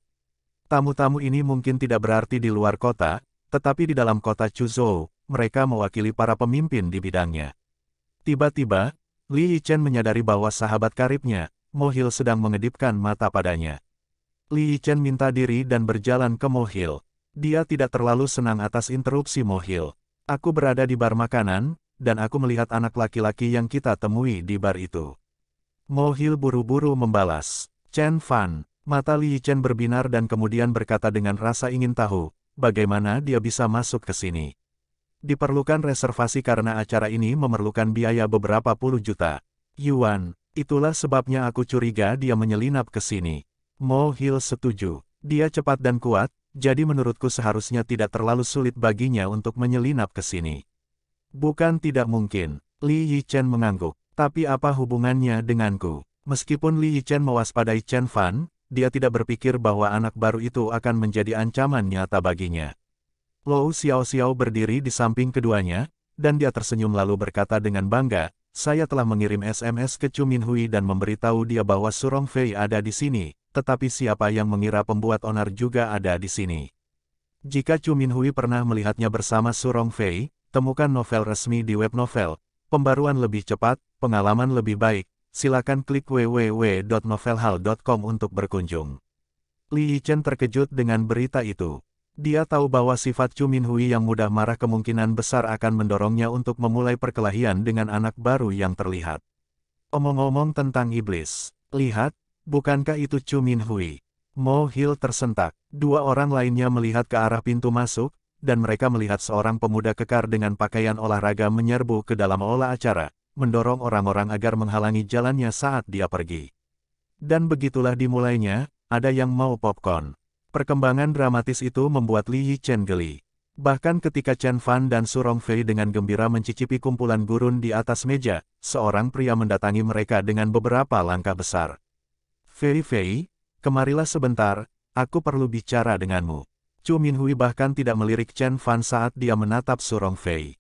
Tamu-tamu ini mungkin tidak berarti di luar kota, tetapi di dalam kota Chuzhou, mereka mewakili para pemimpin di bidangnya. Tiba-tiba, Li Yichen menyadari bahwa sahabat karibnya, Mohil sedang mengedipkan mata padanya. Li Yichen minta diri dan berjalan ke Mohil. Dia tidak terlalu senang atas interupsi Mohil. Aku berada di bar makanan, dan aku melihat anak laki-laki yang kita temui di bar itu. Mo Hil buru-buru membalas, Chen Fan, mata Li Chen berbinar dan kemudian berkata dengan rasa ingin tahu, bagaimana dia bisa masuk ke sini. Diperlukan reservasi karena acara ini memerlukan biaya beberapa puluh juta. Yuan, itulah sebabnya aku curiga dia menyelinap ke sini. Mo Hil setuju. Dia cepat dan kuat, jadi menurutku seharusnya tidak terlalu sulit baginya untuk menyelinap ke sini. Bukan tidak mungkin, Li Yichen mengangguk. Tapi apa hubungannya denganku? Meskipun Li Yichen mewaspadai Chen Fan, dia tidak berpikir bahwa anak baru itu akan menjadi ancaman nyata baginya. Lou Xiao Xiao berdiri di samping keduanya, dan dia tersenyum lalu berkata dengan bangga, saya telah mengirim SMS ke Chu Min Hui dan memberitahu dia bahwa Surong Fei ada di sini, tetapi siapa yang mengira pembuat onar juga ada di sini. Jika Chu Min Hui pernah melihatnya bersama Surong Fei, temukan novel resmi di web novel, pembaruan lebih cepat, pengalaman lebih baik, silakan klik www.novelhal.com untuk berkunjung. Li Yichen terkejut dengan berita itu. Dia tahu bahwa sifat Chu Hui yang mudah marah kemungkinan besar akan mendorongnya untuk memulai perkelahian dengan anak baru yang terlihat. Omong-omong tentang iblis, lihat, bukankah itu Chu Minhui? Mo Hill tersentak. Dua orang lainnya melihat ke arah pintu masuk, dan mereka melihat seorang pemuda kekar dengan pakaian olahraga menyerbu ke dalam olah acara, mendorong orang-orang agar menghalangi jalannya saat dia pergi. Dan begitulah dimulainya, ada yang mau popcorn. Perkembangan dramatis itu membuat Li Chen geli. Bahkan ketika Chen Fan dan Su Rongfei dengan gembira mencicipi kumpulan gurun di atas meja, seorang pria mendatangi mereka dengan beberapa langkah besar. Fei Fei, kemarilah sebentar, aku perlu bicara denganmu. Chu Min Hui bahkan tidak melirik Chen Fan saat dia menatap Surong Fei.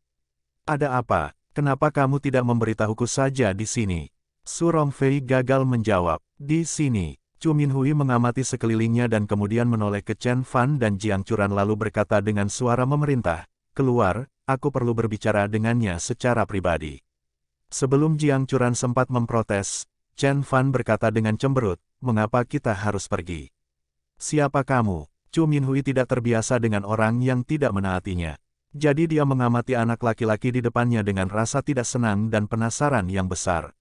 Ada apa? Kenapa kamu tidak memberitahuku saja di sini? Surong Fei gagal menjawab. Di sini, Chu Min Hui mengamati sekelilingnya dan kemudian menoleh ke Chen Fan dan Jiang Curan lalu berkata dengan suara memerintah, Keluar, aku perlu berbicara dengannya secara pribadi. Sebelum Jiang Curan sempat memprotes, Chen Fan berkata dengan cemberut, Mengapa kita harus pergi? Siapa kamu? Chu Minhui tidak terbiasa dengan orang yang tidak menaatinya. Jadi dia mengamati anak laki-laki di depannya dengan rasa tidak senang dan penasaran yang besar.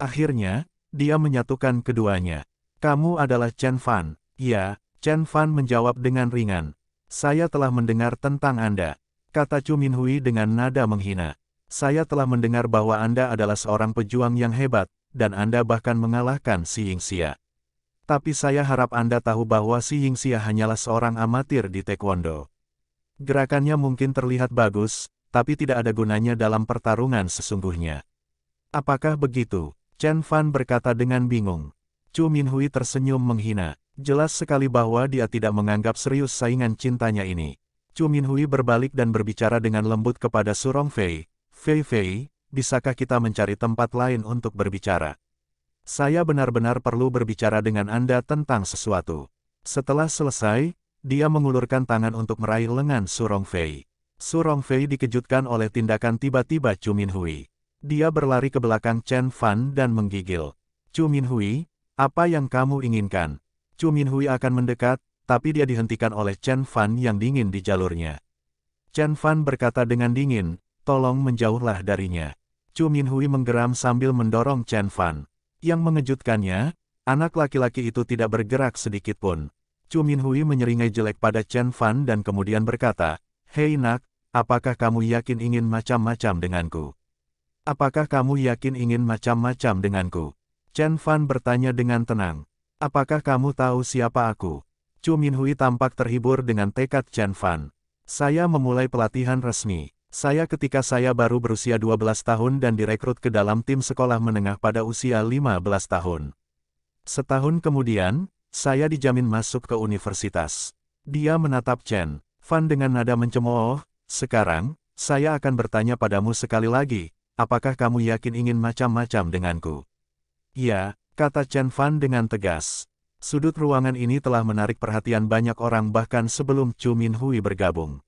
Akhirnya, dia menyatukan keduanya. Kamu adalah Chen Fan. Ya, Chen Fan menjawab dengan ringan. Saya telah mendengar tentang Anda. Kata Chu Minhui dengan nada menghina. Saya telah mendengar bahwa Anda adalah seorang pejuang yang hebat, dan Anda bahkan mengalahkan Si Yingxia. Tapi saya harap Anda tahu bahwa Si Ying Xia hanyalah seorang amatir di taekwondo. Gerakannya mungkin terlihat bagus, tapi tidak ada gunanya dalam pertarungan sesungguhnya. Apakah begitu? Chen Fan berkata dengan bingung. Chu Minhui tersenyum menghina. Jelas sekali bahwa dia tidak menganggap serius saingan cintanya ini. Chu Minhui berbalik dan berbicara dengan lembut kepada Surong Fei. Fei Fei, bisakah kita mencari tempat lain untuk berbicara? Saya benar-benar perlu berbicara dengan Anda tentang sesuatu. Setelah selesai, dia mengulurkan tangan untuk meraih lengan Surong Fei. Surong Fei dikejutkan oleh tindakan tiba-tiba Chu Hui. Dia berlari ke belakang Chen Fan dan menggigil. Chu Hui, apa yang kamu inginkan? Chu Hui akan mendekat, tapi dia dihentikan oleh Chen Fan yang dingin di jalurnya. Chen Fan berkata dengan dingin, tolong menjauhlah darinya. Chu Hui menggeram sambil mendorong Chen Fan. Yang mengejutkannya, anak laki-laki itu tidak bergerak sedikit pun. Chu Minhui menyeringai jelek pada Chen Fan dan kemudian berkata, Hei nak, apakah kamu yakin ingin macam-macam denganku? Apakah kamu yakin ingin macam-macam denganku? Chen Fan bertanya dengan tenang. Apakah kamu tahu siapa aku? Chu Minhui tampak terhibur dengan tekad Chen Fan. Saya memulai pelatihan resmi. Saya ketika saya baru berusia 12 tahun dan direkrut ke dalam tim sekolah menengah pada usia 15 tahun. Setahun kemudian, saya dijamin masuk ke universitas. Dia menatap Chen, Fan dengan nada mencemooh, sekarang, saya akan bertanya padamu sekali lagi, apakah kamu yakin ingin macam-macam denganku? Ya, kata Chen Fan dengan tegas. Sudut ruangan ini telah menarik perhatian banyak orang bahkan sebelum Chu Min Hui bergabung.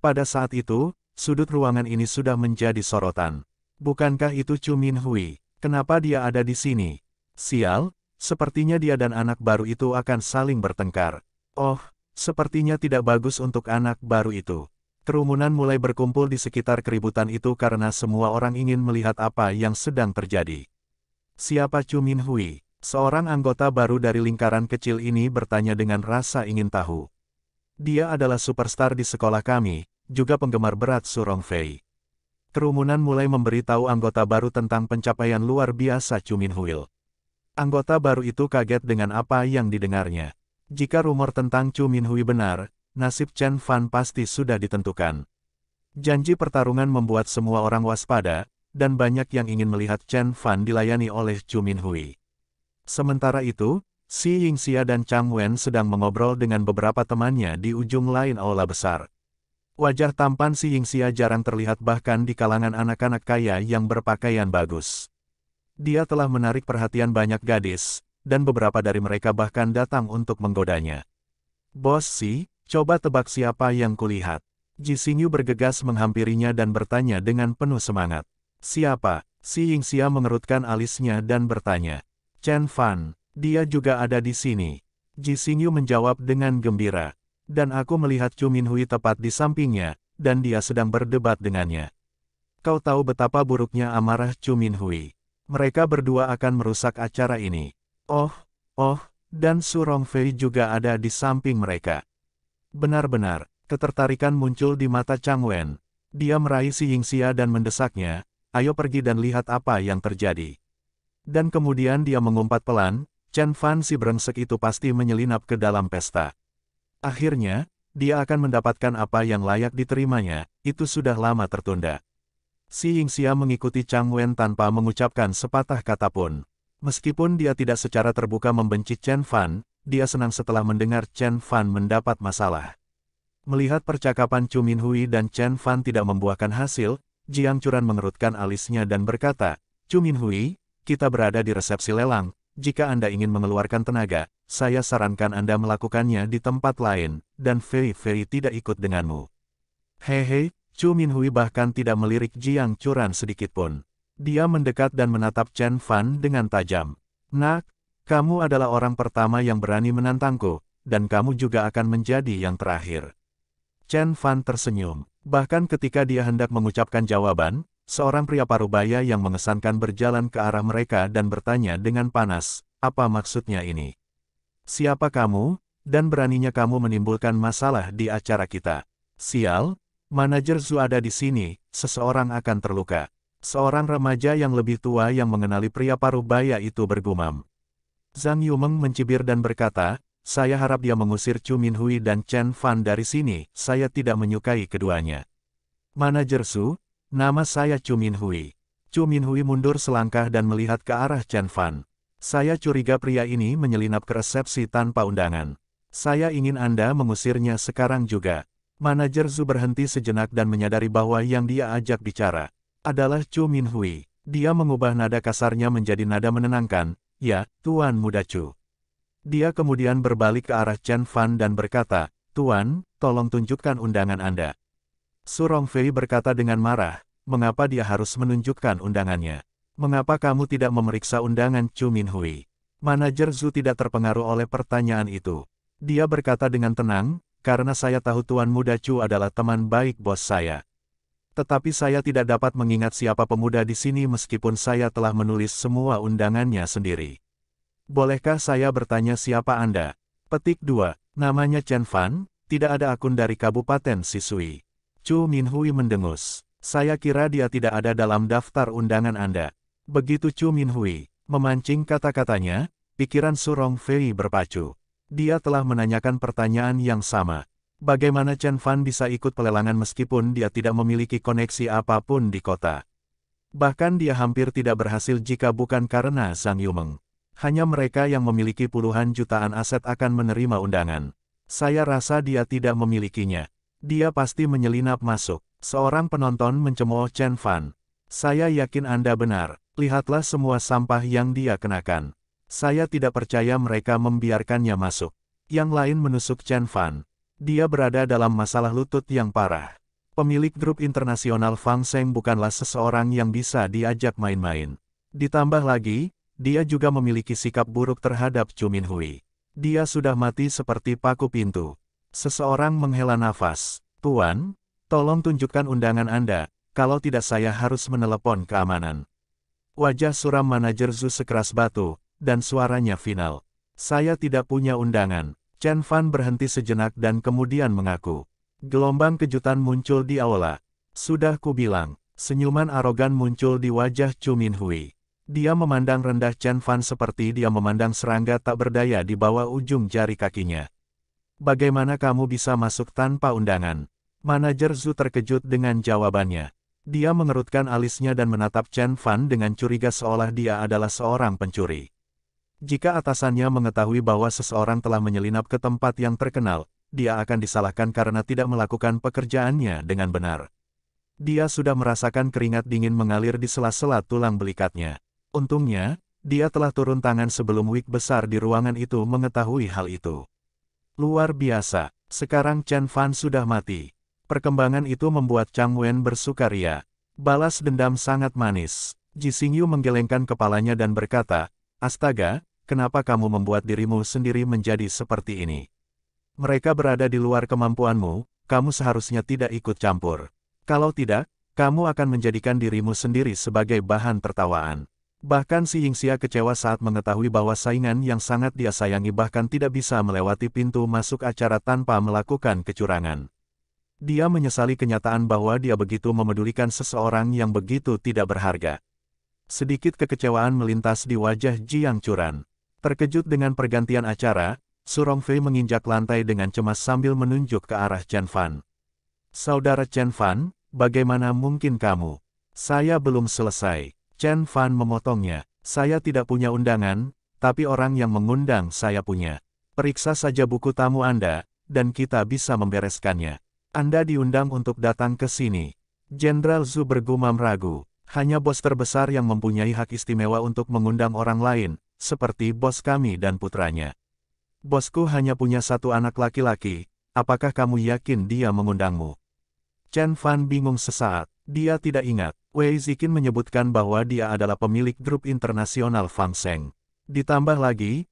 Pada saat itu, sudut ruangan ini sudah menjadi sorotan. Bukankah itu Chu Min Hui? Kenapa dia ada di sini? Sial, sepertinya dia dan anak baru itu akan saling bertengkar. Oh, sepertinya tidak bagus untuk anak baru itu. Kerumunan mulai berkumpul di sekitar keributan itu karena semua orang ingin melihat apa yang sedang terjadi. Siapa Chu Min Hui? Seorang anggota baru dari lingkaran kecil ini bertanya dengan rasa ingin tahu. Dia adalah superstar di sekolah kami, juga penggemar berat Surong Fei. Kerumunan mulai memberitahu anggota baru tentang pencapaian luar biasa Cumin Huil. Anggota baru itu kaget dengan apa yang didengarnya. Jika rumor tentang Cumin Hui benar, nasib Chen Fan pasti sudah ditentukan. Janji pertarungan membuat semua orang waspada, dan banyak yang ingin melihat Chen Fan dilayani oleh Cumin Hui. Sementara itu, Ying Yingxia dan Chang Wen sedang mengobrol dengan beberapa temannya di ujung lain aula besar. Wajah tampan si Yingxia jarang terlihat bahkan di kalangan anak-anak kaya yang berpakaian bagus. Dia telah menarik perhatian banyak gadis, dan beberapa dari mereka bahkan datang untuk menggodanya. Bos Si, coba tebak siapa yang kulihat. Ji Xingyu bergegas menghampirinya dan bertanya dengan penuh semangat. Siapa? Si Yingxia mengerutkan alisnya dan bertanya. Chen Fan, dia juga ada di sini. Ji Xingyu menjawab dengan gembira dan aku melihat Chu Minhui tepat di sampingnya, dan dia sedang berdebat dengannya. Kau tahu betapa buruknya amarah Chu Minhui. Mereka berdua akan merusak acara ini. Oh, oh, dan Su Rongfei juga ada di samping mereka. Benar-benar, ketertarikan muncul di mata Chang Wen. Dia meraih Si Yingxia dan mendesaknya, ayo pergi dan lihat apa yang terjadi. Dan kemudian dia mengumpat pelan, Chen Fan si brengsek itu pasti menyelinap ke dalam pesta. Akhirnya, dia akan mendapatkan apa yang layak diterimanya, itu sudah lama tertunda. Si Yingxia mengikuti Chang Wen tanpa mengucapkan sepatah kata pun. Meskipun dia tidak secara terbuka membenci Chen Fan, dia senang setelah mendengar Chen Fan mendapat masalah. Melihat percakapan Chu Hui dan Chen Fan tidak membuahkan hasil, Jiang Curan mengerutkan alisnya dan berkata, Chu Hui, kita berada di resepsi lelang, jika Anda ingin mengeluarkan tenaga, saya sarankan Anda melakukannya di tempat lain, dan Fei Fei tidak ikut denganmu. Hehe, Chu Minhui bahkan tidak melirik Jiang Curan sedikitpun. Dia mendekat dan menatap Chen Fan dengan tajam. Nak, kamu adalah orang pertama yang berani menantangku, dan kamu juga akan menjadi yang terakhir. Chen Fan tersenyum. Bahkan ketika dia hendak mengucapkan jawaban, seorang pria parubaya yang mengesankan berjalan ke arah mereka dan bertanya dengan panas, apa maksudnya ini? Siapa kamu, dan beraninya kamu menimbulkan masalah di acara kita? Sial, manajer Zu ada di sini, seseorang akan terluka. Seorang remaja yang lebih tua yang mengenali pria paruh baya itu bergumam. Zhang Yumeng mencibir dan berkata, saya harap dia mengusir Chu Hui dan Chen Fan dari sini, saya tidak menyukai keduanya. Manajer Su, nama saya Chu Hui. Chu Hui mundur selangkah dan melihat ke arah Chen Fan. Saya curiga pria ini menyelinap ke resepsi tanpa undangan. Saya ingin Anda mengusirnya sekarang juga. Manajer Zhu berhenti sejenak dan menyadari bahwa yang dia ajak bicara adalah Chu Minhui. Dia mengubah nada kasarnya menjadi nada menenangkan, ya, Tuan Muda Chu. Dia kemudian berbalik ke arah Chen Fan dan berkata, Tuan, tolong tunjukkan undangan Anda. Surong Fei berkata dengan marah, mengapa dia harus menunjukkan undangannya. Mengapa kamu tidak memeriksa undangan Chu Min Hui? Manajer Zhu tidak terpengaruh oleh pertanyaan itu. Dia berkata dengan tenang, karena saya tahu Tuan Muda Chu adalah teman baik bos saya. Tetapi saya tidak dapat mengingat siapa pemuda di sini meskipun saya telah menulis semua undangannya sendiri. Bolehkah saya bertanya siapa Anda? Petik 2. Namanya Chen Fan, tidak ada akun dari Kabupaten Sisui. Chu Min Hui mendengus. Saya kira dia tidak ada dalam daftar undangan Anda. Begitu Chu Minhui memancing kata-katanya, pikiran Surong Fei berpacu. Dia telah menanyakan pertanyaan yang sama. Bagaimana Chen Fan bisa ikut pelelangan meskipun dia tidak memiliki koneksi apapun di kota? Bahkan dia hampir tidak berhasil jika bukan karena Zhang Yumeng. Hanya mereka yang memiliki puluhan jutaan aset akan menerima undangan. Saya rasa dia tidak memilikinya. Dia pasti menyelinap masuk. Seorang penonton mencemooh Chen Fan. Saya yakin Anda benar. Lihatlah semua sampah yang dia kenakan. Saya tidak percaya mereka membiarkannya masuk. Yang lain menusuk Chen Fan. Dia berada dalam masalah lutut yang parah. Pemilik grup internasional Fang Seng bukanlah seseorang yang bisa diajak main-main. Ditambah lagi, dia juga memiliki sikap buruk terhadap Chu Min Hui. Dia sudah mati seperti paku pintu. Seseorang menghela nafas. Tuan, tolong tunjukkan undangan Anda, kalau tidak saya harus menelepon keamanan. Wajah suram manajer Zhu sekeras batu, dan suaranya final. Saya tidak punya undangan. Chen Fan berhenti sejenak dan kemudian mengaku. Gelombang kejutan muncul di aula. Sudah kubilang, senyuman arogan muncul di wajah Chu Min Hui. Dia memandang rendah Chen Fan seperti dia memandang serangga tak berdaya di bawah ujung jari kakinya. Bagaimana kamu bisa masuk tanpa undangan? Manajer Zhu terkejut dengan jawabannya. Dia mengerutkan alisnya dan menatap Chen Fan dengan curiga seolah dia adalah seorang pencuri. Jika atasannya mengetahui bahwa seseorang telah menyelinap ke tempat yang terkenal, dia akan disalahkan karena tidak melakukan pekerjaannya dengan benar. Dia sudah merasakan keringat dingin mengalir di sela-sela tulang belikatnya. Untungnya, dia telah turun tangan sebelum wig besar di ruangan itu mengetahui hal itu. Luar biasa, sekarang Chen Fan sudah mati. Perkembangan itu membuat Chang Wen bersukaria. Balas dendam sangat manis. Ji Xingyu menggelengkan kepalanya dan berkata, Astaga, kenapa kamu membuat dirimu sendiri menjadi seperti ini? Mereka berada di luar kemampuanmu, kamu seharusnya tidak ikut campur. Kalau tidak, kamu akan menjadikan dirimu sendiri sebagai bahan tertawaan. Bahkan si Yingxia kecewa saat mengetahui bahwa saingan yang sangat dia sayangi bahkan tidak bisa melewati pintu masuk acara tanpa melakukan kecurangan. Dia menyesali kenyataan bahwa dia begitu memedulikan seseorang yang begitu tidak berharga. Sedikit kekecewaan melintas di wajah Jiang Curan. Terkejut dengan pergantian acara, Surong Fei menginjak lantai dengan cemas sambil menunjuk ke arah Chen Fan. Saudara Chen Fan, bagaimana mungkin kamu? Saya belum selesai. Chen Fan memotongnya. Saya tidak punya undangan, tapi orang yang mengundang saya punya. Periksa saja buku tamu Anda, dan kita bisa membereskannya. Anda diundang untuk datang ke sini. Jenderal Zhu bergumam ragu. Hanya bos terbesar yang mempunyai hak istimewa untuk mengundang orang lain, seperti bos kami dan putranya. Bosku hanya punya satu anak laki-laki, apakah kamu yakin dia mengundangmu? Chen Fan bingung sesaat, dia tidak ingat. Wei Zikin menyebutkan bahwa dia adalah pemilik grup internasional Fang Seng. Ditambah lagi,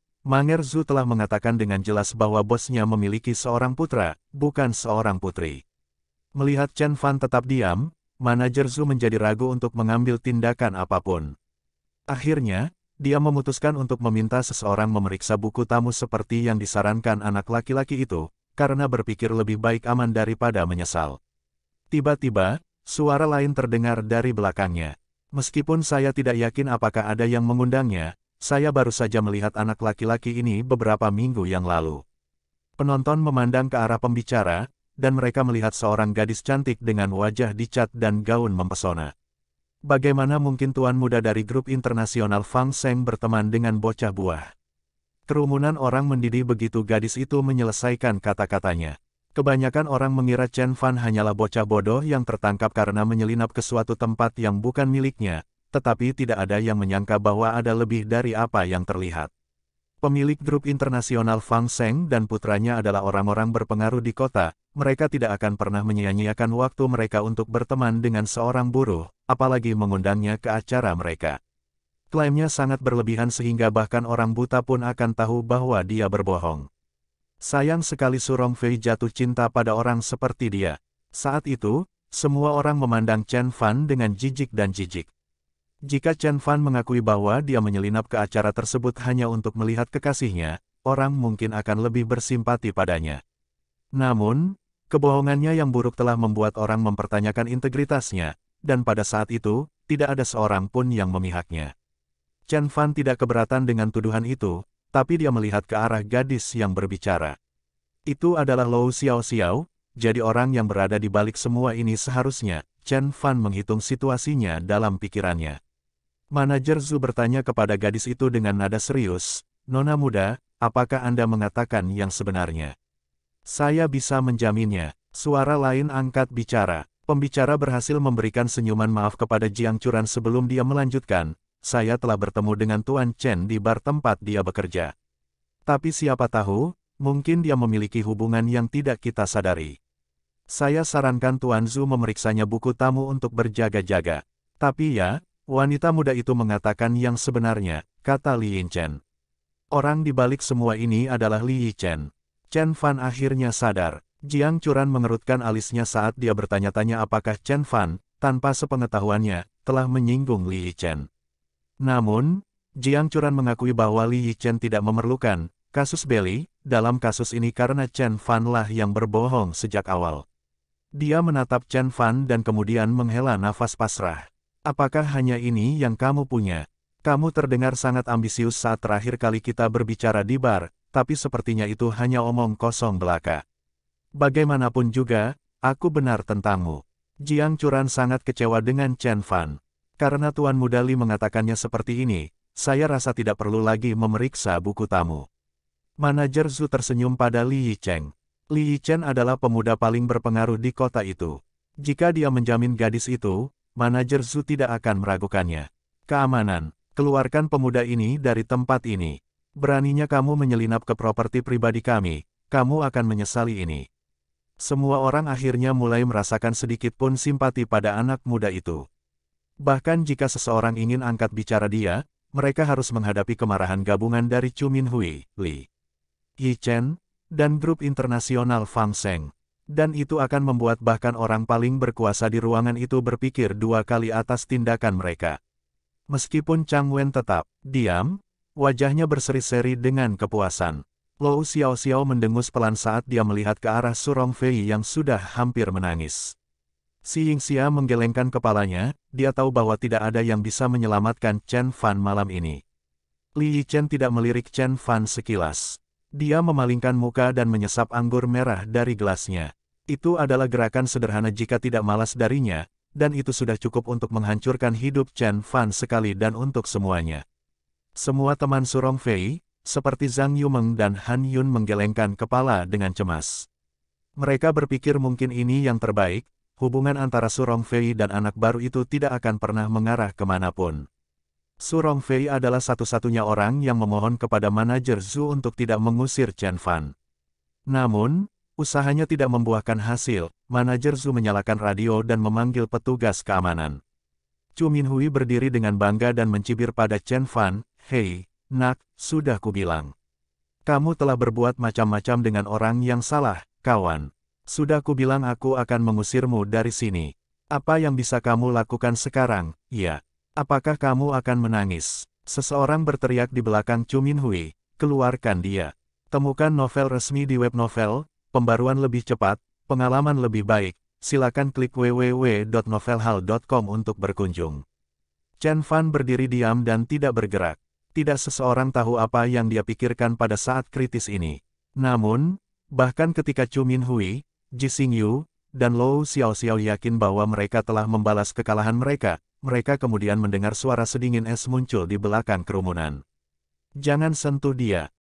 Zhu telah mengatakan dengan jelas bahwa bosnya memiliki seorang putra, bukan seorang putri. Melihat Chen Fan tetap diam, manajer Zhu menjadi ragu untuk mengambil tindakan apapun. Akhirnya, dia memutuskan untuk meminta seseorang memeriksa buku tamu seperti yang disarankan anak laki-laki itu, karena berpikir lebih baik aman daripada menyesal. Tiba-tiba, suara lain terdengar dari belakangnya. Meskipun saya tidak yakin apakah ada yang mengundangnya, saya baru saja melihat anak laki-laki ini beberapa minggu yang lalu. Penonton memandang ke arah pembicara, dan mereka melihat seorang gadis cantik dengan wajah dicat dan gaun mempesona. Bagaimana mungkin tuan muda dari grup internasional Fang Seng berteman dengan bocah buah? Kerumunan orang mendidih begitu gadis itu menyelesaikan kata-katanya. Kebanyakan orang mengira Chen Fan hanyalah bocah bodoh yang tertangkap karena menyelinap ke suatu tempat yang bukan miliknya, tetapi tidak ada yang menyangka bahwa ada lebih dari apa yang terlihat. Pemilik grup internasional Fang Seng dan putranya adalah orang-orang berpengaruh di kota, mereka tidak akan pernah menyia-nyiakan waktu mereka untuk berteman dengan seorang buruh, apalagi mengundangnya ke acara mereka. Klaimnya sangat berlebihan sehingga bahkan orang buta pun akan tahu bahwa dia berbohong. Sayang sekali Surong Fei jatuh cinta pada orang seperti dia. Saat itu, semua orang memandang Chen Fan dengan jijik dan jijik. Jika Chen Fan mengakui bahwa dia menyelinap ke acara tersebut hanya untuk melihat kekasihnya, orang mungkin akan lebih bersimpati padanya. Namun, kebohongannya yang buruk telah membuat orang mempertanyakan integritasnya, dan pada saat itu, tidak ada seorang pun yang memihaknya. Chen Fan tidak keberatan dengan tuduhan itu, tapi dia melihat ke arah gadis yang berbicara. Itu adalah Lou Xiao Xiao, jadi orang yang berada di balik semua ini seharusnya, Chen Fan menghitung situasinya dalam pikirannya. Manajer Zhu bertanya kepada gadis itu dengan nada serius, Nona muda, apakah Anda mengatakan yang sebenarnya? Saya bisa menjaminnya. Suara lain angkat bicara. Pembicara berhasil memberikan senyuman maaf kepada Jiang Curan sebelum dia melanjutkan, saya telah bertemu dengan Tuan Chen di bar tempat dia bekerja. Tapi siapa tahu, mungkin dia memiliki hubungan yang tidak kita sadari. Saya sarankan Tuan Zhu memeriksanya buku tamu untuk berjaga-jaga. Tapi ya, Wanita muda itu mengatakan yang sebenarnya, kata Li Yichen. Orang di balik semua ini adalah Li Yichen. Chen Fan akhirnya sadar. Jiang Curan mengerutkan alisnya saat dia bertanya-tanya apakah Chen Fan, tanpa sepengetahuannya, telah menyinggung Li Yichen. Namun, Jiang Curan mengakui bahwa Li Yichen tidak memerlukan kasus Beli dalam kasus ini karena Chen Fan lah yang berbohong sejak awal. Dia menatap Chen Fan dan kemudian menghela nafas pasrah. Apakah hanya ini yang kamu punya? Kamu terdengar sangat ambisius saat terakhir kali kita berbicara di bar, tapi sepertinya itu hanya omong kosong belaka. Bagaimanapun juga, aku benar tentangmu. Jiang Curan sangat kecewa dengan Chen Fan. Karena Tuan Mudali mengatakannya seperti ini, saya rasa tidak perlu lagi memeriksa buku tamu. Manajer Zhu tersenyum pada Li Yicheng. Li Yichen adalah pemuda paling berpengaruh di kota itu. Jika dia menjamin gadis itu, manajer Zhu tidak akan meragukannya. Keamanan, keluarkan pemuda ini dari tempat ini. Beraninya kamu menyelinap ke properti pribadi kami, kamu akan menyesali ini. Semua orang akhirnya mulai merasakan sedikit pun simpati pada anak muda itu. Bahkan jika seseorang ingin angkat bicara dia, mereka harus menghadapi kemarahan gabungan dari Chu Min Hui, Li Yi Chen, dan grup internasional Fang Seng dan itu akan membuat bahkan orang paling berkuasa di ruangan itu berpikir dua kali atas tindakan mereka. Meskipun Chang Wen tetap diam, wajahnya berseri-seri dengan kepuasan. Lou Xiao Xiao mendengus pelan saat dia melihat ke arah Surong Fei yang sudah hampir menangis. Si Ying Xia menggelengkan kepalanya, dia tahu bahwa tidak ada yang bisa menyelamatkan Chen Fan malam ini. Li Yi Chen tidak melirik Chen Fan sekilas. Dia memalingkan muka dan menyesap anggur merah dari gelasnya. Itu adalah gerakan sederhana jika tidak malas darinya, dan itu sudah cukup untuk menghancurkan hidup Chen Fan sekali dan untuk semuanya. Semua teman Surong Fei, seperti Zhang Yumeng dan Han Yun menggelengkan kepala dengan cemas. Mereka berpikir mungkin ini yang terbaik, hubungan antara Surong Fei dan anak baru itu tidak akan pernah mengarah kemanapun. Su Rongfei adalah satu-satunya orang yang memohon kepada manajer Zhu untuk tidak mengusir Chen Fan. Namun, usahanya tidak membuahkan hasil, manajer Zhu menyalakan radio dan memanggil petugas keamanan. Chu Minhui berdiri dengan bangga dan mencibir pada Chen Fan, Hei, nak, sudah kubilang. Kamu telah berbuat macam-macam dengan orang yang salah, kawan. Sudah kubilang aku akan mengusirmu dari sini. Apa yang bisa kamu lakukan sekarang, ya? Apakah kamu akan menangis? Seseorang berteriak di belakang Cumin Hui, keluarkan dia. Temukan novel resmi di web novel, pembaruan lebih cepat, pengalaman lebih baik, silakan klik www.novelhal.com untuk berkunjung. Chen Fan berdiri diam dan tidak bergerak. Tidak seseorang tahu apa yang dia pikirkan pada saat kritis ini. Namun, bahkan ketika Chu Min Hui, Ji Xing Yu, dan Lou Xiao Xiao yakin bahwa mereka telah membalas kekalahan mereka, mereka kemudian mendengar suara sedingin es muncul di belakang kerumunan. Jangan sentuh dia,